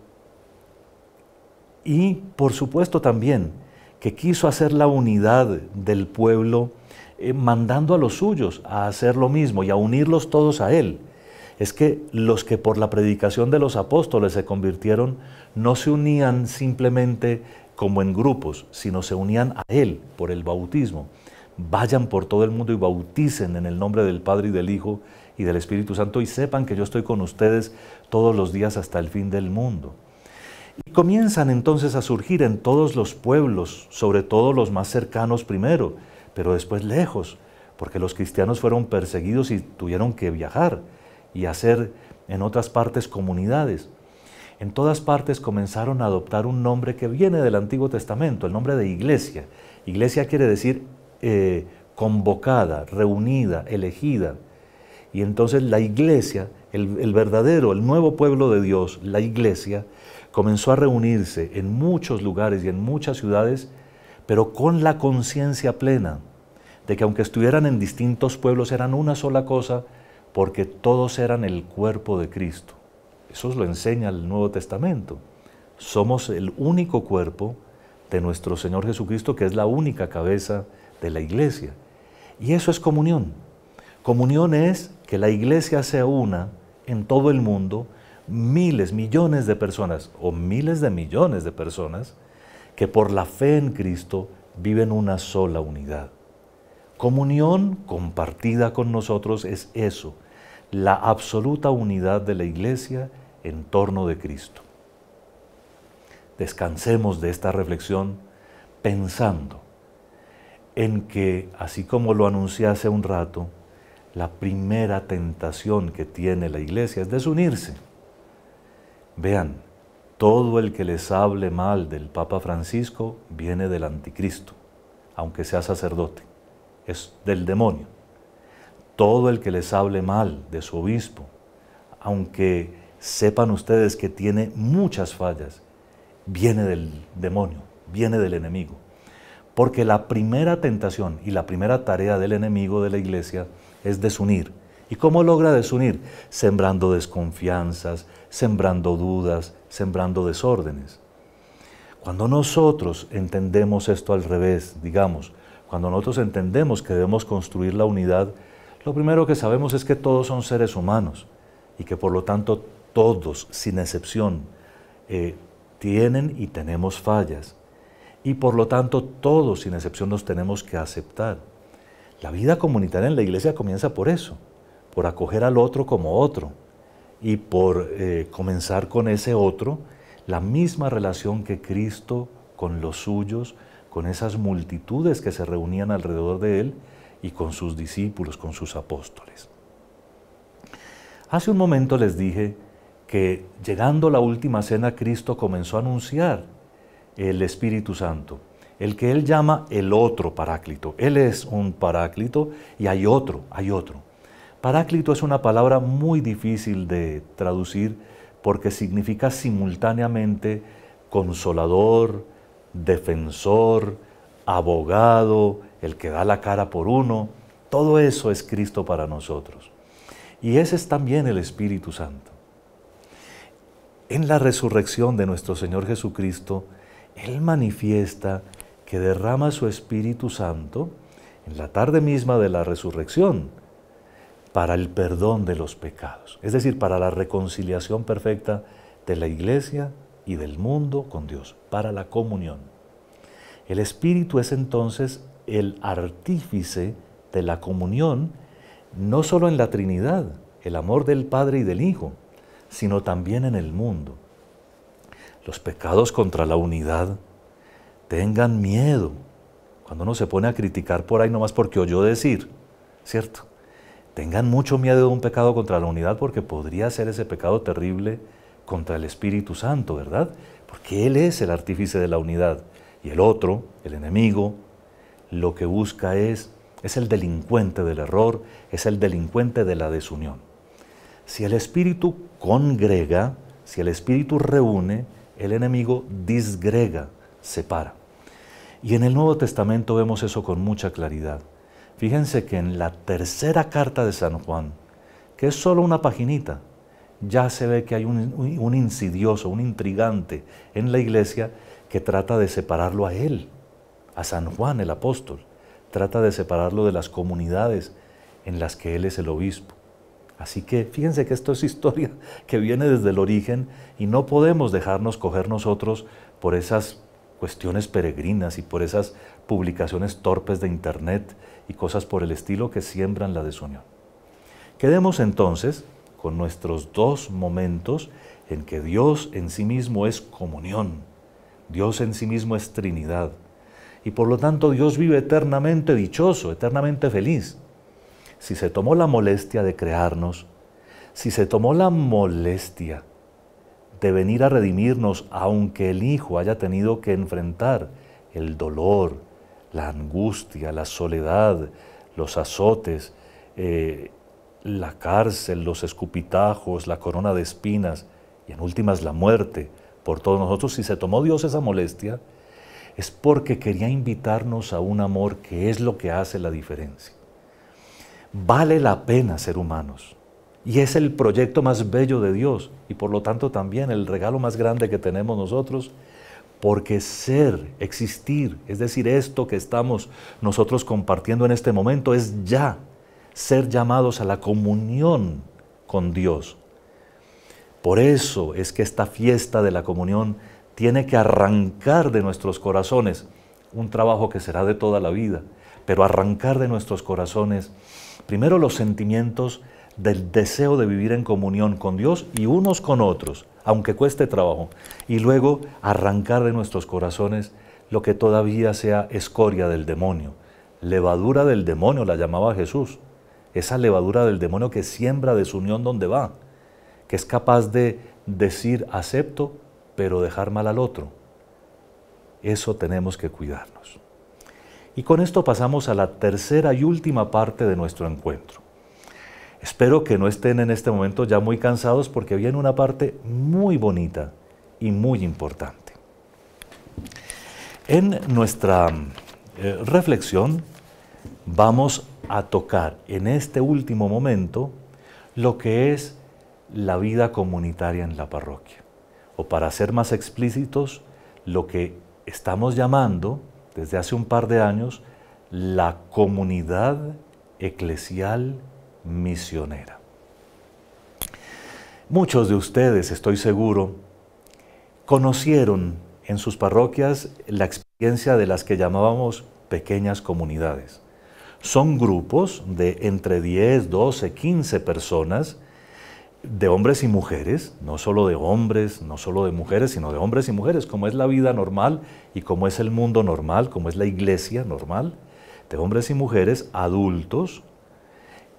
y por supuesto también que quiso hacer la unidad del pueblo eh, mandando a los suyos a hacer lo mismo y a unirlos todos a Él. Es que los que por la predicación de los apóstoles se convirtieron no se unían simplemente como en grupos, sino se unían a Él por el bautismo. Vayan por todo el mundo y bauticen en el nombre del Padre y del Hijo y del Espíritu Santo y sepan que yo estoy con ustedes todos los días hasta el fin del mundo. Y comienzan entonces a surgir en todos los pueblos, sobre todo los más cercanos primero, pero después lejos, porque los cristianos fueron perseguidos y tuvieron que viajar y hacer en otras partes comunidades. En todas partes comenzaron a adoptar un nombre que viene del Antiguo Testamento, el nombre de iglesia. Iglesia quiere decir eh, convocada, reunida, elegida. Y entonces la iglesia, el, el, verdadero, el nuevo pueblo de Dios, la iglesia, comenzó a reunirse en muchos lugares y en muchas ciudades pero con la conciencia plena de que aunque estuvieran en distintos pueblos eran una sola cosa, porque todos eran el cuerpo de Cristo. Eso lo enseña el Nuevo Testamento. Somos el único cuerpo de nuestro Señor Jesucristo, que es la única cabeza de la iglesia. Y eso es comunión. Comunión es que la iglesia sea una en todo el mundo, miles, millones de personas o miles de millones de personas, que por la fe en Cristo viven una sola unidad. Comunión compartida con nosotros es eso, la absoluta unidad de la iglesia en torno de Cristo. Descansemos de esta reflexión pensando en que, así como lo anuncié hace un rato, la primera tentación que tiene la iglesia es desunirse. Vean, todo el que les hable mal del Papa Francisco viene del anticristo, aunque sea sacerdote, es del demonio. Todo el que les hable mal de su obispo, aunque sepan ustedes que tiene muchas fallas, viene del demonio, viene del enemigo. Porque la primera tentación y la primera tarea del enemigo de la iglesia es desunir. ¿Y cómo logra desunir? Sembrando desconfianzas, sembrando dudas, sembrando desórdenes. Cuando nosotros entendemos esto al revés, digamos, cuando nosotros entendemos que debemos construir la unidad, lo primero que sabemos es que todos son seres humanos y que por lo tanto todos, sin excepción, eh, tienen y tenemos fallas. Y por lo tanto todos, sin excepción, nos tenemos que aceptar. La vida comunitaria en la iglesia comienza por eso, por acoger al otro como otro y por eh, comenzar con ese otro, la misma relación que Cristo con los suyos, con esas multitudes que se reunían alrededor de él y con sus discípulos, con sus apóstoles. Hace un momento les dije que llegando la última cena, Cristo comenzó a anunciar el Espíritu Santo, el que él llama el otro paráclito. Él es un paráclito y hay otro, hay otro. Paráclito es una palabra muy difícil de traducir porque significa simultáneamente consolador, defensor, abogado, el que da la cara por uno. Todo eso es Cristo para nosotros. Y ese es también el Espíritu Santo. En la resurrección de nuestro Señor Jesucristo, Él manifiesta que derrama su Espíritu Santo en la tarde misma de la resurrección para el perdón de los pecados, es decir, para la reconciliación perfecta de la iglesia y del mundo con Dios, para la comunión. El Espíritu es entonces el artífice de la comunión, no solo en la Trinidad, el amor del Padre y del Hijo, sino también en el mundo. Los pecados contra la unidad, tengan miedo cuando uno se pone a criticar por ahí nomás porque oyó decir, ¿cierto? tengan mucho miedo de un pecado contra la unidad porque podría ser ese pecado terrible contra el Espíritu Santo, ¿verdad? Porque Él es el artífice de la unidad. Y el otro, el enemigo, lo que busca es, es el delincuente del error, es el delincuente de la desunión. Si el Espíritu congrega, si el Espíritu reúne, el enemigo disgrega, separa. Y en el Nuevo Testamento vemos eso con mucha claridad. Fíjense que en la tercera carta de San Juan, que es solo una paginita, ya se ve que hay un, insidioso, un intrigante en la iglesia que trata de separarlo a él, a San Juan el apóstol, trata de separarlo de las comunidades en las que él es el obispo. Así que fíjense que esto es historia [laughs] que viene desde el origen y no podemos dejarnos coger nosotros por esas cuestiones peregrinas y por esas publicaciones torpes de internet y cosas por el estilo que siembran la desunión. Quedemos entonces con nuestros dos momentos en que Dios en sí mismo es comunión, Dios en sí mismo es Trinidad, y por lo tanto Dios vive eternamente dichoso, eternamente feliz. Si se tomó la molestia de crearnos, si se tomó la molestia de venir a redimirnos, aunque el Hijo haya tenido que enfrentar el dolor, la angustia, la soledad, los azotes, eh, la cárcel, los escupitajos, la corona de espinas y en últimas la muerte por todos nosotros, si se tomó Dios esa molestia, es porque quería invitarnos a un amor que es lo que hace la diferencia. Vale la pena ser humanos y es el proyecto más bello de Dios y por lo tanto también el regalo más grande que tenemos nosotros porque ser, existir, es decir, esto que estamos nosotros compartiendo en este momento es ya ser llamados a la comunión con Dios. Por eso es que esta fiesta de la comunión tiene que arrancar de nuestros corazones, un trabajo que será de toda la vida, pero arrancar de nuestros corazones primero los sentimientos del deseo de vivir en comunión con Dios y unos con otros, aunque cueste trabajo, y luego arrancar de nuestros corazones lo que todavía sea escoria del demonio. Levadura del demonio la llamaba Jesús. Esa levadura del demonio que siembra desunión donde va, que es capaz de decir acepto, pero dejar mal al otro. Eso tenemos que cuidarnos. Y con esto pasamos a la tercera y última parte de nuestro encuentro. Espero que no estén en este momento ya muy cansados porque viene una parte muy bonita y muy importante. En nuestra eh, reflexión vamos a tocar en este último momento lo que es la vida comunitaria en la parroquia. O para ser más explícitos, lo que estamos llamando desde hace un par de años la comunidad eclesial misionera. Muchos de ustedes, estoy seguro, conocieron en sus parroquias la experiencia de las que llamábamos pequeñas comunidades. Son grupos de entre 10, 12, 15 personas, de hombres y mujeres, no solo de hombres, no solo de mujeres, sino de hombres y mujeres, como es la vida normal y como es el mundo normal, como es la iglesia normal, de hombres y mujeres adultos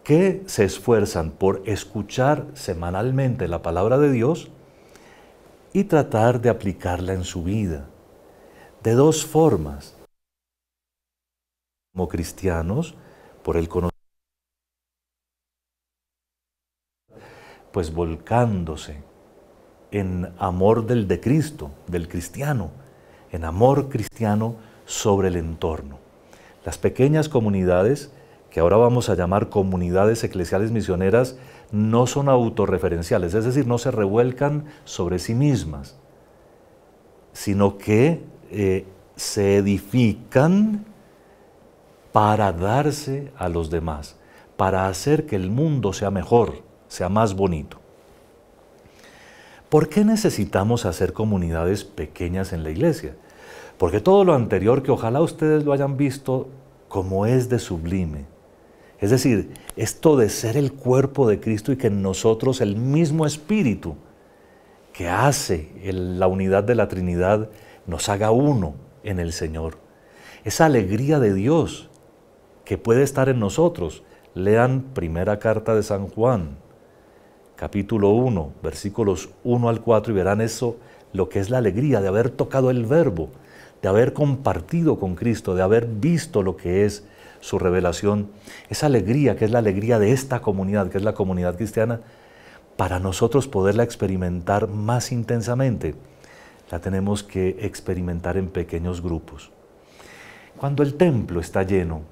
que se esfuerzan por escuchar semanalmente la palabra de Dios y tratar de aplicarla en su vida. De dos formas. Como cristianos, por el conocimiento, pues volcándose en amor del de Cristo, del cristiano, en amor cristiano sobre el entorno. Las pequeñas comunidades que ahora vamos a llamar comunidades eclesiales misioneras, no son autorreferenciales, es decir, no se revuelcan sobre sí mismas, sino que eh, se edifican para darse a los demás, para hacer que el mundo sea mejor, sea más bonito. ¿Por qué necesitamos hacer comunidades pequeñas en la iglesia? Porque todo lo anterior, que ojalá ustedes lo hayan visto como es de sublime, es decir, esto de ser el cuerpo de Cristo y que en nosotros el mismo Espíritu que hace la unidad de la Trinidad nos haga uno en el Señor. Esa alegría de Dios que puede estar en nosotros. Lean primera carta de San Juan, capítulo 1, versículos 1 al 4 y verán eso, lo que es la alegría de haber tocado el verbo, de haber compartido con Cristo, de haber visto lo que es su revelación, esa alegría que es la alegría de esta comunidad, que es la comunidad cristiana, para nosotros poderla experimentar más intensamente, la tenemos que experimentar en pequeños grupos. Cuando el templo está lleno,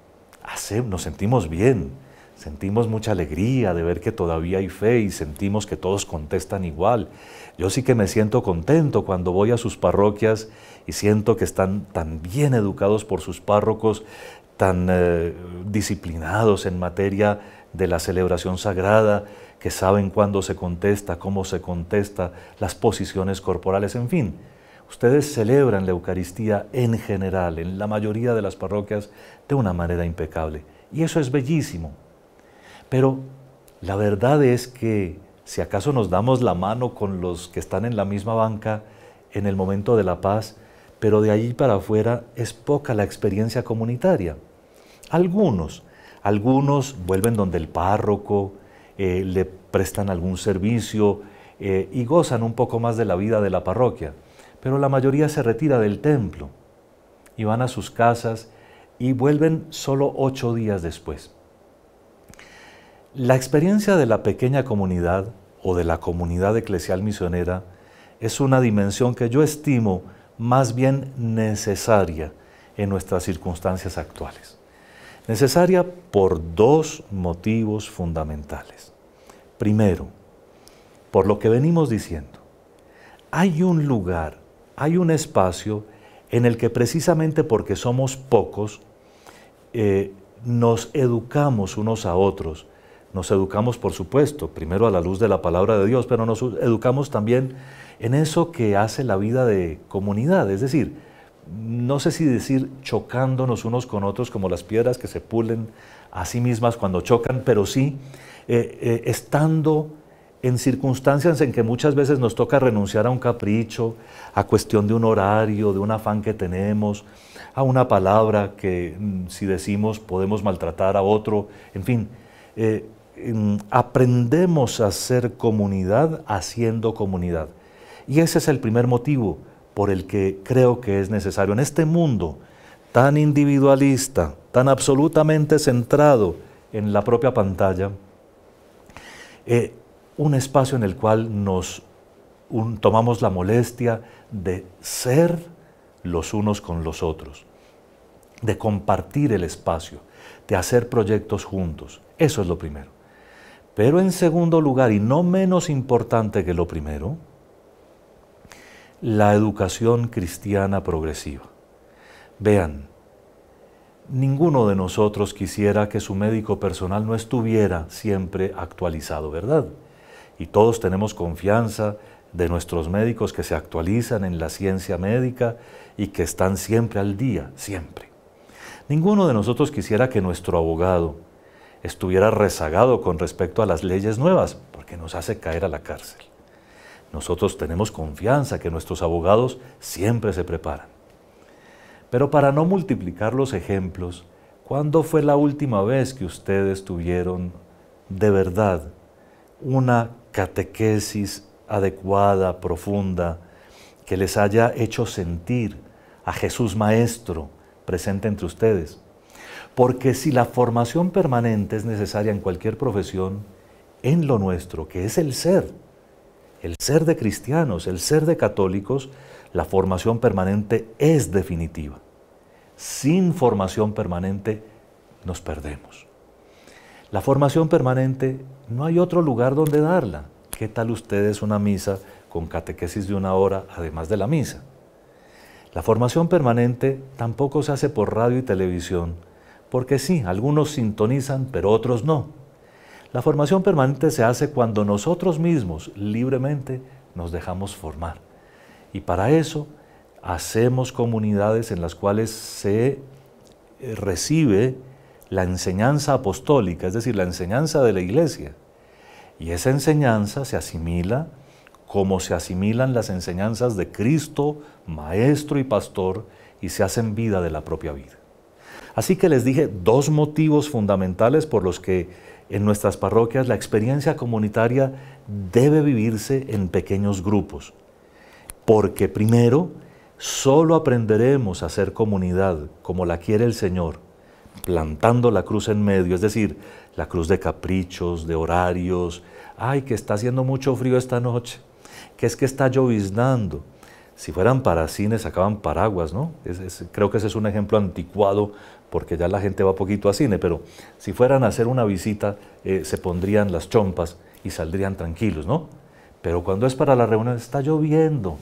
nos sentimos bien, sentimos mucha alegría de ver que todavía hay fe y sentimos que todos contestan igual. Yo sí que me siento contento cuando voy a sus parroquias y siento que están tan bien educados por sus párrocos, tan eh, disciplinados en materia de la celebración sagrada, que saben cuándo se contesta, cómo se contesta, las posiciones corporales, en fin. Ustedes celebran la Eucaristía en general, en la mayoría de las parroquias, de una manera impecable. Y eso es bellísimo. Pero la verdad es que si acaso nos damos la mano con los que están en la misma banca en el momento de la paz, pero de allí para afuera es poca la experiencia comunitaria. Algunos. Algunos vuelven donde el párroco, eh, le prestan algún servicio eh, y gozan un poco más de la vida de la parroquia. Pero la mayoría se retira del templo y van a sus casas y vuelven solo ocho días después. La experiencia de la pequeña comunidad o de la comunidad eclesial misionera es una dimensión que yo estimo más bien necesaria en nuestras circunstancias actuales. Necesaria por dos motivos fundamentales. Primero, por lo que venimos diciendo, hay un lugar, hay un espacio en el que precisamente porque somos pocos, eh, nos educamos unos a otros. Nos educamos, por supuesto, primero a la luz de la palabra de Dios, pero nos educamos también en eso que hace la vida de comunidad, es decir, no sé si decir chocándonos unos con otros como las piedras que se pulen a sí mismas cuando chocan, pero sí eh, eh, estando en circunstancias en que muchas veces nos toca renunciar a un capricho, a cuestión de un horario, de un afán que tenemos, a una palabra que mm, si decimos podemos maltratar a otro, en fin, eh, mm, aprendemos a ser comunidad haciendo comunidad. Y ese es el primer motivo por el que creo que es necesario. En este mundo tan individualista, tan absolutamente centrado en la propia pantalla, eh, un espacio en el cual nos tomamos la molestia de ser los unos con los otros, de compartir el espacio, de hacer proyectos juntos. Eso es lo primero. Pero en segundo lugar, y no menos importante que lo primero, la educación cristiana progresiva. Vean, ninguno de nosotros quisiera que su médico personal no estuviera siempre actualizado, ¿verdad? Y todos tenemos confianza de nuestros médicos que se actualizan en la ciencia médica y que están siempre al día, siempre. Ninguno de nosotros quisiera que nuestro abogado estuviera rezagado con respecto a las leyes nuevas, porque nos hace caer a la cárcel. Nosotros tenemos confianza que nuestros abogados siempre se preparan. Pero para no multiplicar los ejemplos, ¿cuándo fue la última vez que ustedes tuvieron de verdad una catequesis adecuada, profunda, que les haya hecho sentir a Jesús Maestro presente entre ustedes? Porque si la formación permanente es necesaria en cualquier profesión, en lo nuestro, que es el ser, el ser de cristianos, el ser de católicos, la formación permanente es definitiva. Sin formación permanente nos perdemos. La formación permanente no hay otro lugar donde darla. ¿Qué tal ustedes una misa con catequesis de una hora además de la misa? La formación permanente tampoco se hace por radio y televisión, porque sí, algunos sintonizan, pero otros no. La formación permanente se hace cuando nosotros mismos libremente nos dejamos formar. Y para eso hacemos comunidades en las cuales se eh, recibe la enseñanza apostólica, es decir, la enseñanza de la iglesia. Y esa enseñanza se asimila como se asimilan las enseñanzas de Cristo, Maestro y Pastor, y se hacen vida de la propia vida. Así que les dije dos motivos fundamentales por los que en nuestras parroquias la experiencia comunitaria debe vivirse en pequeños grupos, porque primero, solo aprenderemos a ser comunidad como la quiere el Señor, plantando la cruz en medio, es decir, la cruz de caprichos, de horarios, ay, que está haciendo mucho frío esta noche, que es que está lloviznando. Si fueran para cines, sacaban paraguas, ¿no? creo que ese es un ejemplo anticuado porque ya la gente va poquito a cine, pero si fueran a hacer una visita, eh, se pondrían las chompas y saldrían tranquilos, ¿no? Pero cuando es para la reunión, está lloviendo,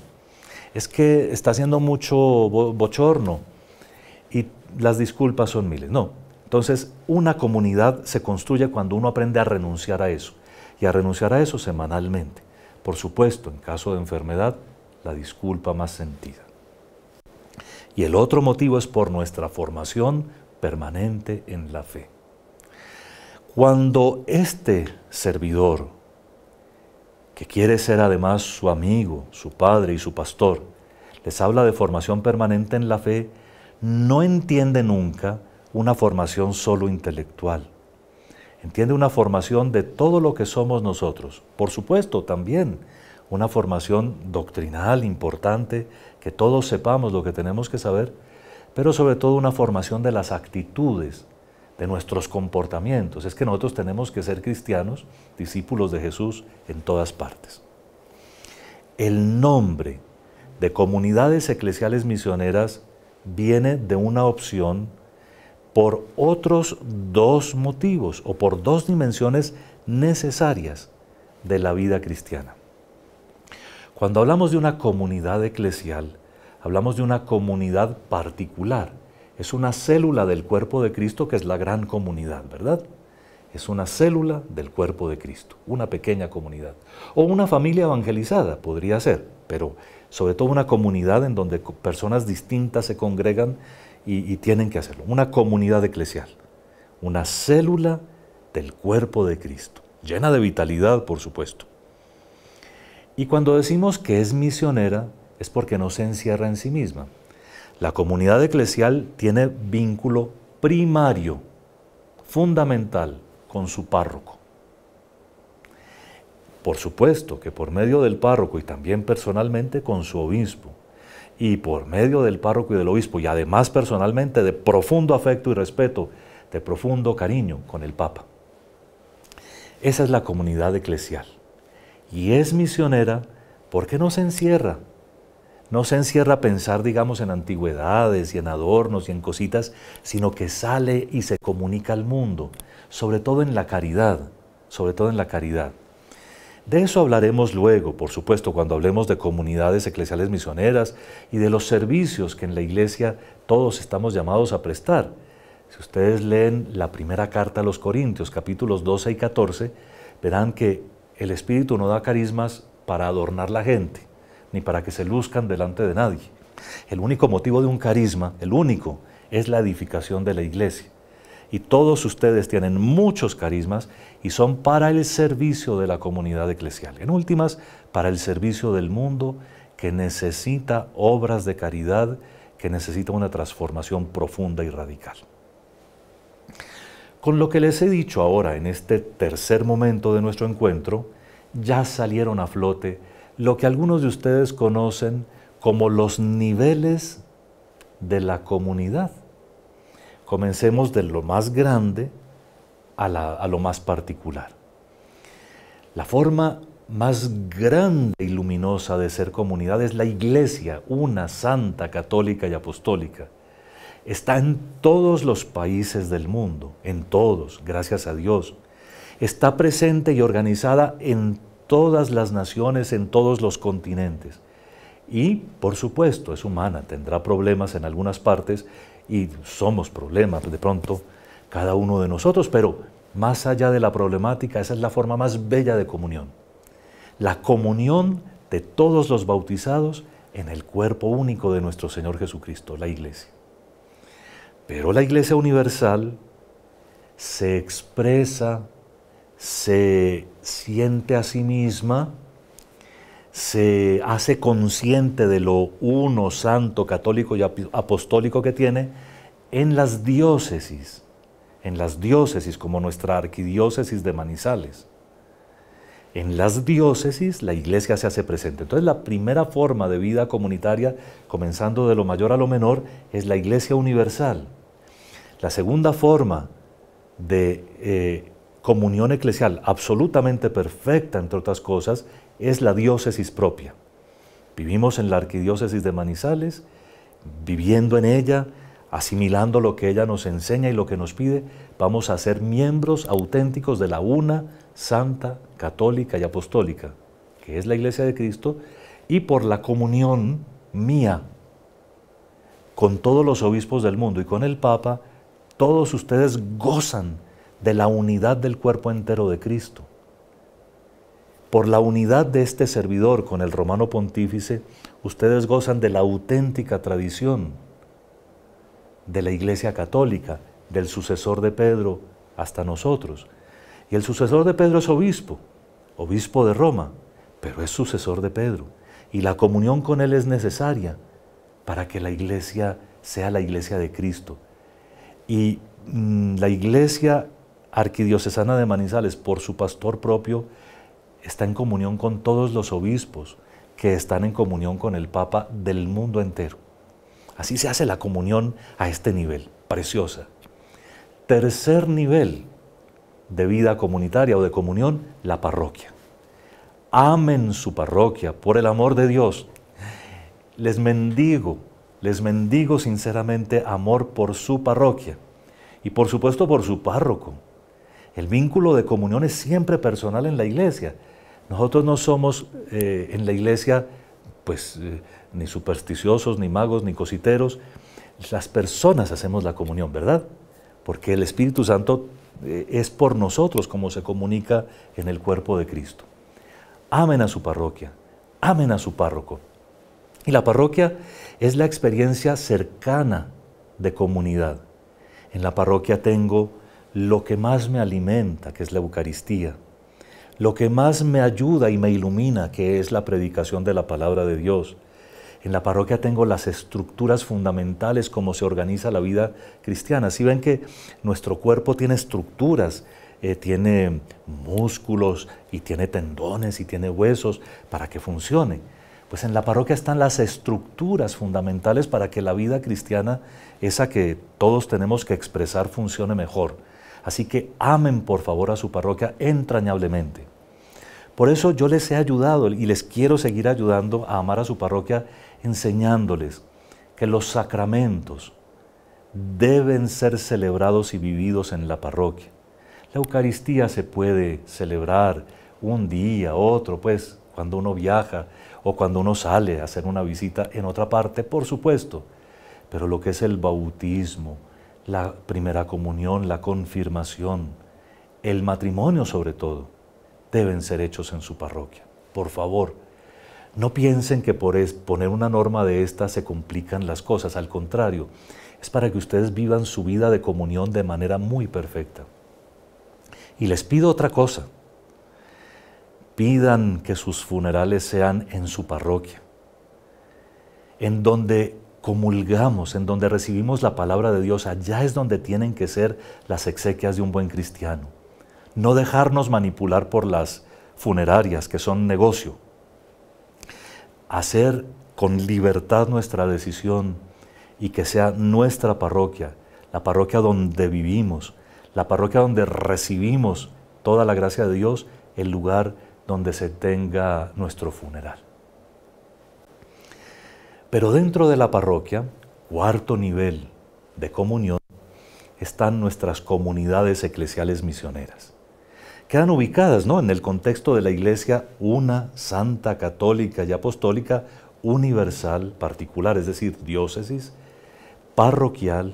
es que está haciendo mucho bochorno y las disculpas son miles, no. Entonces, una comunidad se construye cuando uno aprende a renunciar a eso y a renunciar a eso semanalmente. Por supuesto, en caso de enfermedad, la disculpa más sentida. Y el otro motivo es por nuestra formación permanente en la fe. Cuando este servidor, que quiere ser además su amigo, su padre y su pastor, les habla de formación permanente en la fe, no entiende nunca una formación solo intelectual. Entiende una formación de todo lo que somos nosotros. Por supuesto, también una formación doctrinal importante, que todos sepamos lo que tenemos que saber, pero sobre todo una formación de las actitudes, de nuestros comportamientos. Es que nosotros tenemos que ser cristianos, discípulos de Jesús en todas partes. El nombre de comunidades eclesiales misioneras viene de una opción por otros dos motivos o por dos dimensiones necesarias de la vida cristiana. Cuando hablamos de una comunidad eclesial, Hablamos de una comunidad particular. Es una célula del cuerpo de Cristo que es la gran comunidad, ¿verdad? Es una célula del cuerpo de Cristo, una pequeña comunidad. O una familia evangelizada, podría ser, pero sobre todo una comunidad en donde personas distintas se congregan y, tienen que hacerlo. Una comunidad eclesial, una célula del cuerpo de Cristo, llena de vitalidad, por supuesto. Y cuando decimos que es misionera, es porque no se encierra en sí misma. La comunidad eclesial tiene vínculo primario, fundamental, con su párroco. Por supuesto que por medio del párroco y también personalmente con su obispo, y por medio del párroco y del obispo, y además personalmente de profundo afecto y respeto, de profundo cariño con el Papa. Esa es la comunidad eclesial. Y es misionera porque no se encierra no se encierra a pensar, digamos, en antigüedades y en adornos y en cositas, sino que sale y se comunica al mundo, sobre todo en la caridad, sobre todo en la caridad. De eso hablaremos luego, por supuesto, cuando hablemos de comunidades eclesiales misioneras y de los servicios que en la iglesia todos estamos llamados a prestar. Si ustedes leen la primera carta a los Corintios, capítulos 12 y 14, verán que el Espíritu no da carismas para adornar la gente ni para que se luzcan delante de nadie. El único motivo de un carisma, el único, es la edificación de la iglesia. Y todos ustedes tienen muchos carismas y son para el servicio de la comunidad eclesial. En últimas, para el servicio del mundo que necesita obras de caridad, que necesita una transformación profunda y radical. Con lo que les he dicho ahora en este tercer momento de nuestro encuentro, ya salieron a flote lo que algunos de ustedes conocen como los niveles de la comunidad. Comencemos de lo más grande a, lo más particular. La forma más grande y luminosa de ser comunidad es la iglesia, una santa, católica y apostólica. Está en todos los países del mundo, en todos, gracias a Dios. Está presente y organizada en todas las naciones en todos los continentes. Y, por supuesto, es humana, tendrá problemas en algunas partes y somos problemas de pronto cada uno de nosotros, pero más allá de la problemática, esa es la forma más bella de comunión. La comunión de todos los bautizados en el cuerpo único de nuestro Señor Jesucristo, la iglesia. Pero la iglesia universal se expresa se siente a sí misma, se hace consciente de lo uno, santo, católico y apostólico que tiene en las diócesis, en las diócesis como nuestra arquidiócesis de Manizales. En las diócesis la iglesia se hace presente. Entonces la primera forma de vida comunitaria, comenzando de lo mayor a lo menor, es la iglesia universal. La segunda forma de eh, comunión eclesial absolutamente perfecta, entre otras cosas, es la diócesis propia. Vivimos en la arquidiócesis de Manizales, viviendo en ella, asimilando lo que ella nos enseña y lo que nos pide, vamos a ser miembros auténticos de la una santa, católica y apostólica, que es la iglesia de Cristo, y por la comunión mía con todos los obispos del mundo y con el Papa, todos ustedes gozan de la unidad del cuerpo entero de Cristo. Por la unidad de este servidor con el romano pontífice, ustedes gozan de la auténtica tradición de la Iglesia Católica, del sucesor de Pedro hasta nosotros. Y el sucesor de Pedro es obispo, obispo de Roma, pero es sucesor de Pedro. Y la comunión con él es necesaria para que la iglesia sea la iglesia de Cristo. Y mm, la iglesia arquidiocesana de Manizales, por su pastor propio, está en comunión con todos los obispos que están en comunión con el Papa del mundo entero. Así se hace la comunión a este nivel, preciosa. Tercer nivel de vida comunitaria o de comunión, la parroquia. Amen su parroquia, por el amor de Dios. Les mendigo, les mendigo sinceramente amor por su parroquia y por supuesto por su párroco el vínculo de comunión es siempre personal en la iglesia. Nosotros no somos eh, en la iglesia pues eh, ni supersticiosos, ni magos, ni cositeros. Las personas hacemos la comunión, ¿verdad? Porque el Espíritu Santo eh, es por nosotros como se comunica en el cuerpo de Cristo. Amen a su parroquia, amen a su párroco. Y la parroquia es la experiencia cercana de comunidad. En la parroquia tengo lo que más me alimenta, que es la Eucaristía, lo que más me ayuda y me ilumina, que es la predicación de la palabra de Dios. En la parroquia tengo las estructuras fundamentales, cómo se organiza la vida cristiana. Si ven que nuestro cuerpo tiene estructuras, eh, tiene músculos y tiene tendones y tiene huesos para que funcione. Pues en la parroquia están las estructuras fundamentales para que la vida cristiana, esa que todos tenemos que expresar, funcione mejor. Así que amen por favor a su parroquia entrañablemente. Por eso yo les he ayudado y les quiero seguir ayudando a amar a su parroquia enseñándoles que los sacramentos deben ser celebrados y vividos en la parroquia. La Eucaristía se puede celebrar un día, otro, pues cuando uno viaja o cuando uno sale a hacer una visita en otra parte, por supuesto. Pero lo que es el bautismo, la primera comunión, la confirmación, el matrimonio sobre todo, deben ser hechos en su parroquia. Por favor, no piensen que por poner una norma de esta se complican las cosas, al contrario, es para que ustedes vivan su vida de comunión de manera muy perfecta. Y les pido otra cosa, pidan que sus funerales sean en su parroquia, en donde comulgamos, en donde recibimos la palabra de Dios, allá es donde tienen que ser las exequias de un buen cristiano. No dejarnos manipular por las funerarias, que son negocio. Hacer con libertad nuestra decisión y que sea nuestra parroquia, la parroquia donde vivimos, la parroquia donde recibimos toda la gracia de Dios, el lugar donde se tenga nuestro funeral. Pero dentro de la parroquia, cuarto nivel de comunión, están nuestras comunidades eclesiales misioneras. Quedan ubicadas ¿no? en el contexto de la Iglesia una, santa, católica y apostólica, universal, particular, es decir, diócesis, parroquial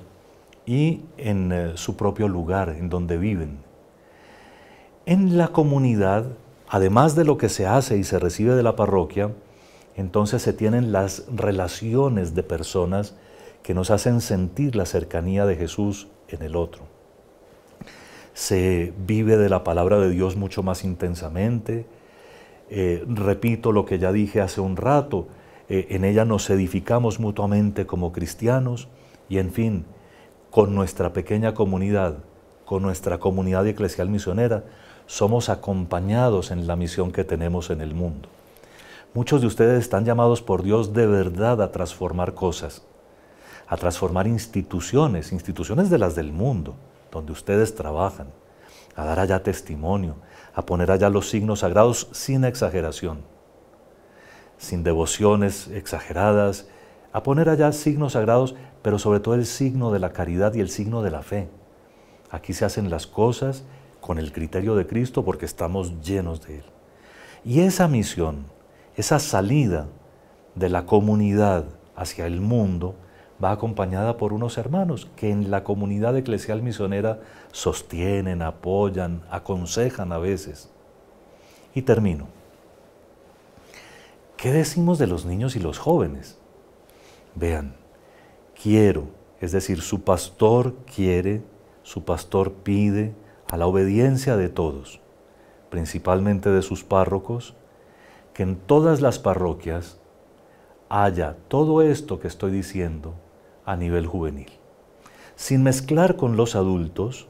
y en eh, su propio lugar, en donde viven. En la comunidad, además de lo que se hace y se recibe de la parroquia, entonces se tienen las relaciones de personas que nos hacen sentir la cercanía de Jesús en el otro. Se vive de la palabra de Dios mucho más intensamente. Eh, repito lo que ya dije hace un rato, eh, en ella nos edificamos mutuamente como cristianos y en fin, con nuestra pequeña comunidad, con nuestra comunidad eclesial misionera, somos acompañados en la misión que tenemos en el mundo. Muchos de ustedes están llamados por Dios de verdad a transformar cosas, a transformar instituciones, instituciones de las del mundo, donde ustedes trabajan, a dar allá testimonio, a poner allá los signos sagrados sin exageración, sin devociones exageradas, a poner allá signos sagrados, pero sobre todo el signo de la caridad y el signo de la fe. Aquí se hacen las cosas con el criterio de Cristo porque estamos llenos de Él. Y esa misión esa salida de la comunidad hacia el mundo va acompañada por unos hermanos que en la comunidad eclesial misionera sostienen, apoyan, aconsejan a veces. Y termino. ¿Qué decimos de los niños y los jóvenes? Vean, quiero, es decir, su pastor quiere, su pastor pide a la obediencia de todos, principalmente de sus párrocos, que en todas las parroquias haya todo esto que estoy diciendo a nivel juvenil. Sin mezclar con los adultos,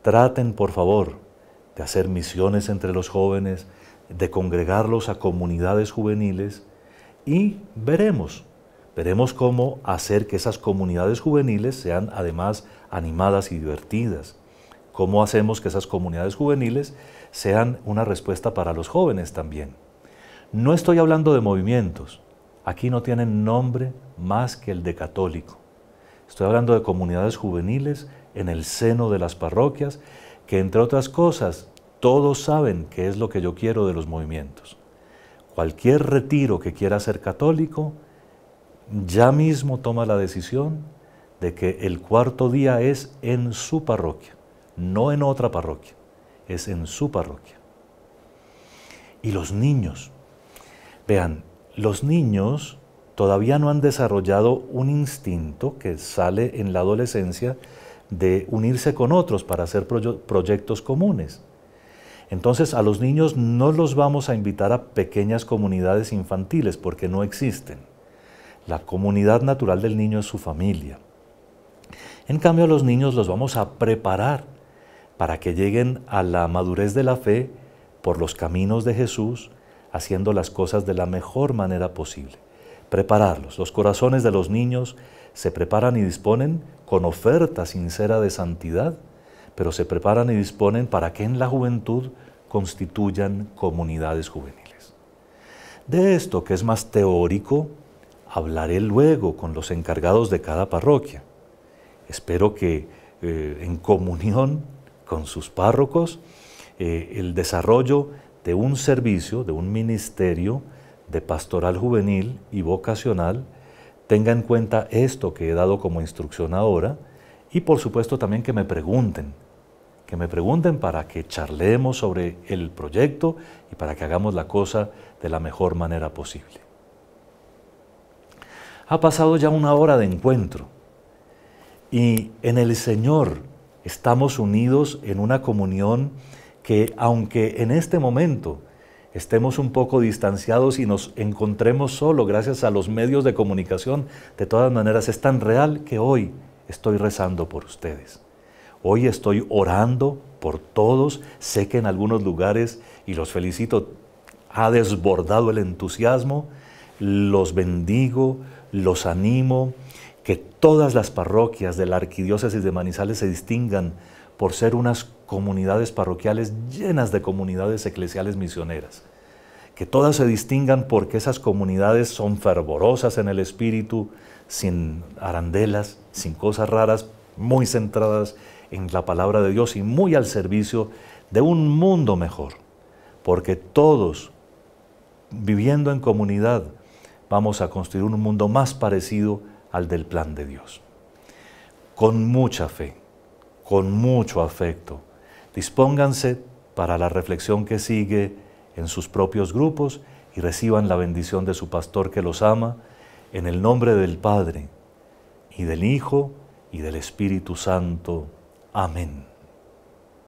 traten por favor de hacer misiones entre los jóvenes, de congregarlos a comunidades juveniles y veremos, veremos cómo hacer que esas comunidades juveniles sean además animadas y divertidas. ¿Cómo hacemos que esas comunidades juveniles sean una respuesta para los jóvenes también? No estoy hablando de movimientos. Aquí no tienen nombre más que el de católico. Estoy hablando de comunidades juveniles en el seno de las parroquias, que entre otras cosas todos saben qué es lo que yo quiero de los movimientos. Cualquier retiro que quiera ser católico, ya mismo toma la decisión de que el cuarto día es en su parroquia, no en otra parroquia, es en su parroquia. Y los niños, Vean, los niños todavía no han desarrollado un instinto que sale en la adolescencia de unirse con otros para hacer proyectos comunes. Entonces a los niños no los vamos a invitar a pequeñas comunidades infantiles porque no existen. La comunidad natural del niño es su familia. En cambio a los niños los vamos a preparar para que lleguen a la madurez de la fe por los caminos de Jesús, haciendo las cosas de la mejor manera posible. Prepararlos. Los corazones de los niños se preparan y disponen con oferta sincera de santidad, pero se preparan y disponen para que en la juventud constituyan comunidades juveniles. De esto, que es más teórico, hablaré luego con los encargados de cada parroquia. Espero que eh, en comunión con sus párrocos eh, el desarrollo de un servicio, de un ministerio de pastoral juvenil y vocacional, tenga en cuenta esto que he dado como instrucción ahora y por supuesto también que me pregunten, que me pregunten para que charlemos sobre el proyecto y para que hagamos la cosa de la mejor manera posible. Ha pasado ya una hora de encuentro y en el Señor estamos unidos en una comunión que aunque en este momento estemos un poco distanciados y nos encontremos solo gracias a los medios de comunicación, de todas maneras es tan real que hoy estoy rezando por ustedes. Hoy estoy orando por todos, sé que en algunos lugares, y los felicito, ha desbordado el entusiasmo, los bendigo, los animo, que todas las parroquias de la Arquidiócesis de Manizales se distingan por ser unas comunidades parroquiales llenas de comunidades eclesiales misioneras. Que todas se distingan porque esas comunidades son fervorosas en el espíritu, sin arandelas, sin cosas raras, muy centradas en la palabra de Dios y muy al servicio de un mundo mejor. Porque todos, viviendo en comunidad, vamos a construir un mundo más parecido al del plan de Dios. Con mucha fe, con mucho afecto, Dispónganse para la reflexión que sigue en sus propios grupos y reciban la bendición de su pastor que los ama, en el nombre del Padre, y del Hijo, y del Espíritu Santo. Amén.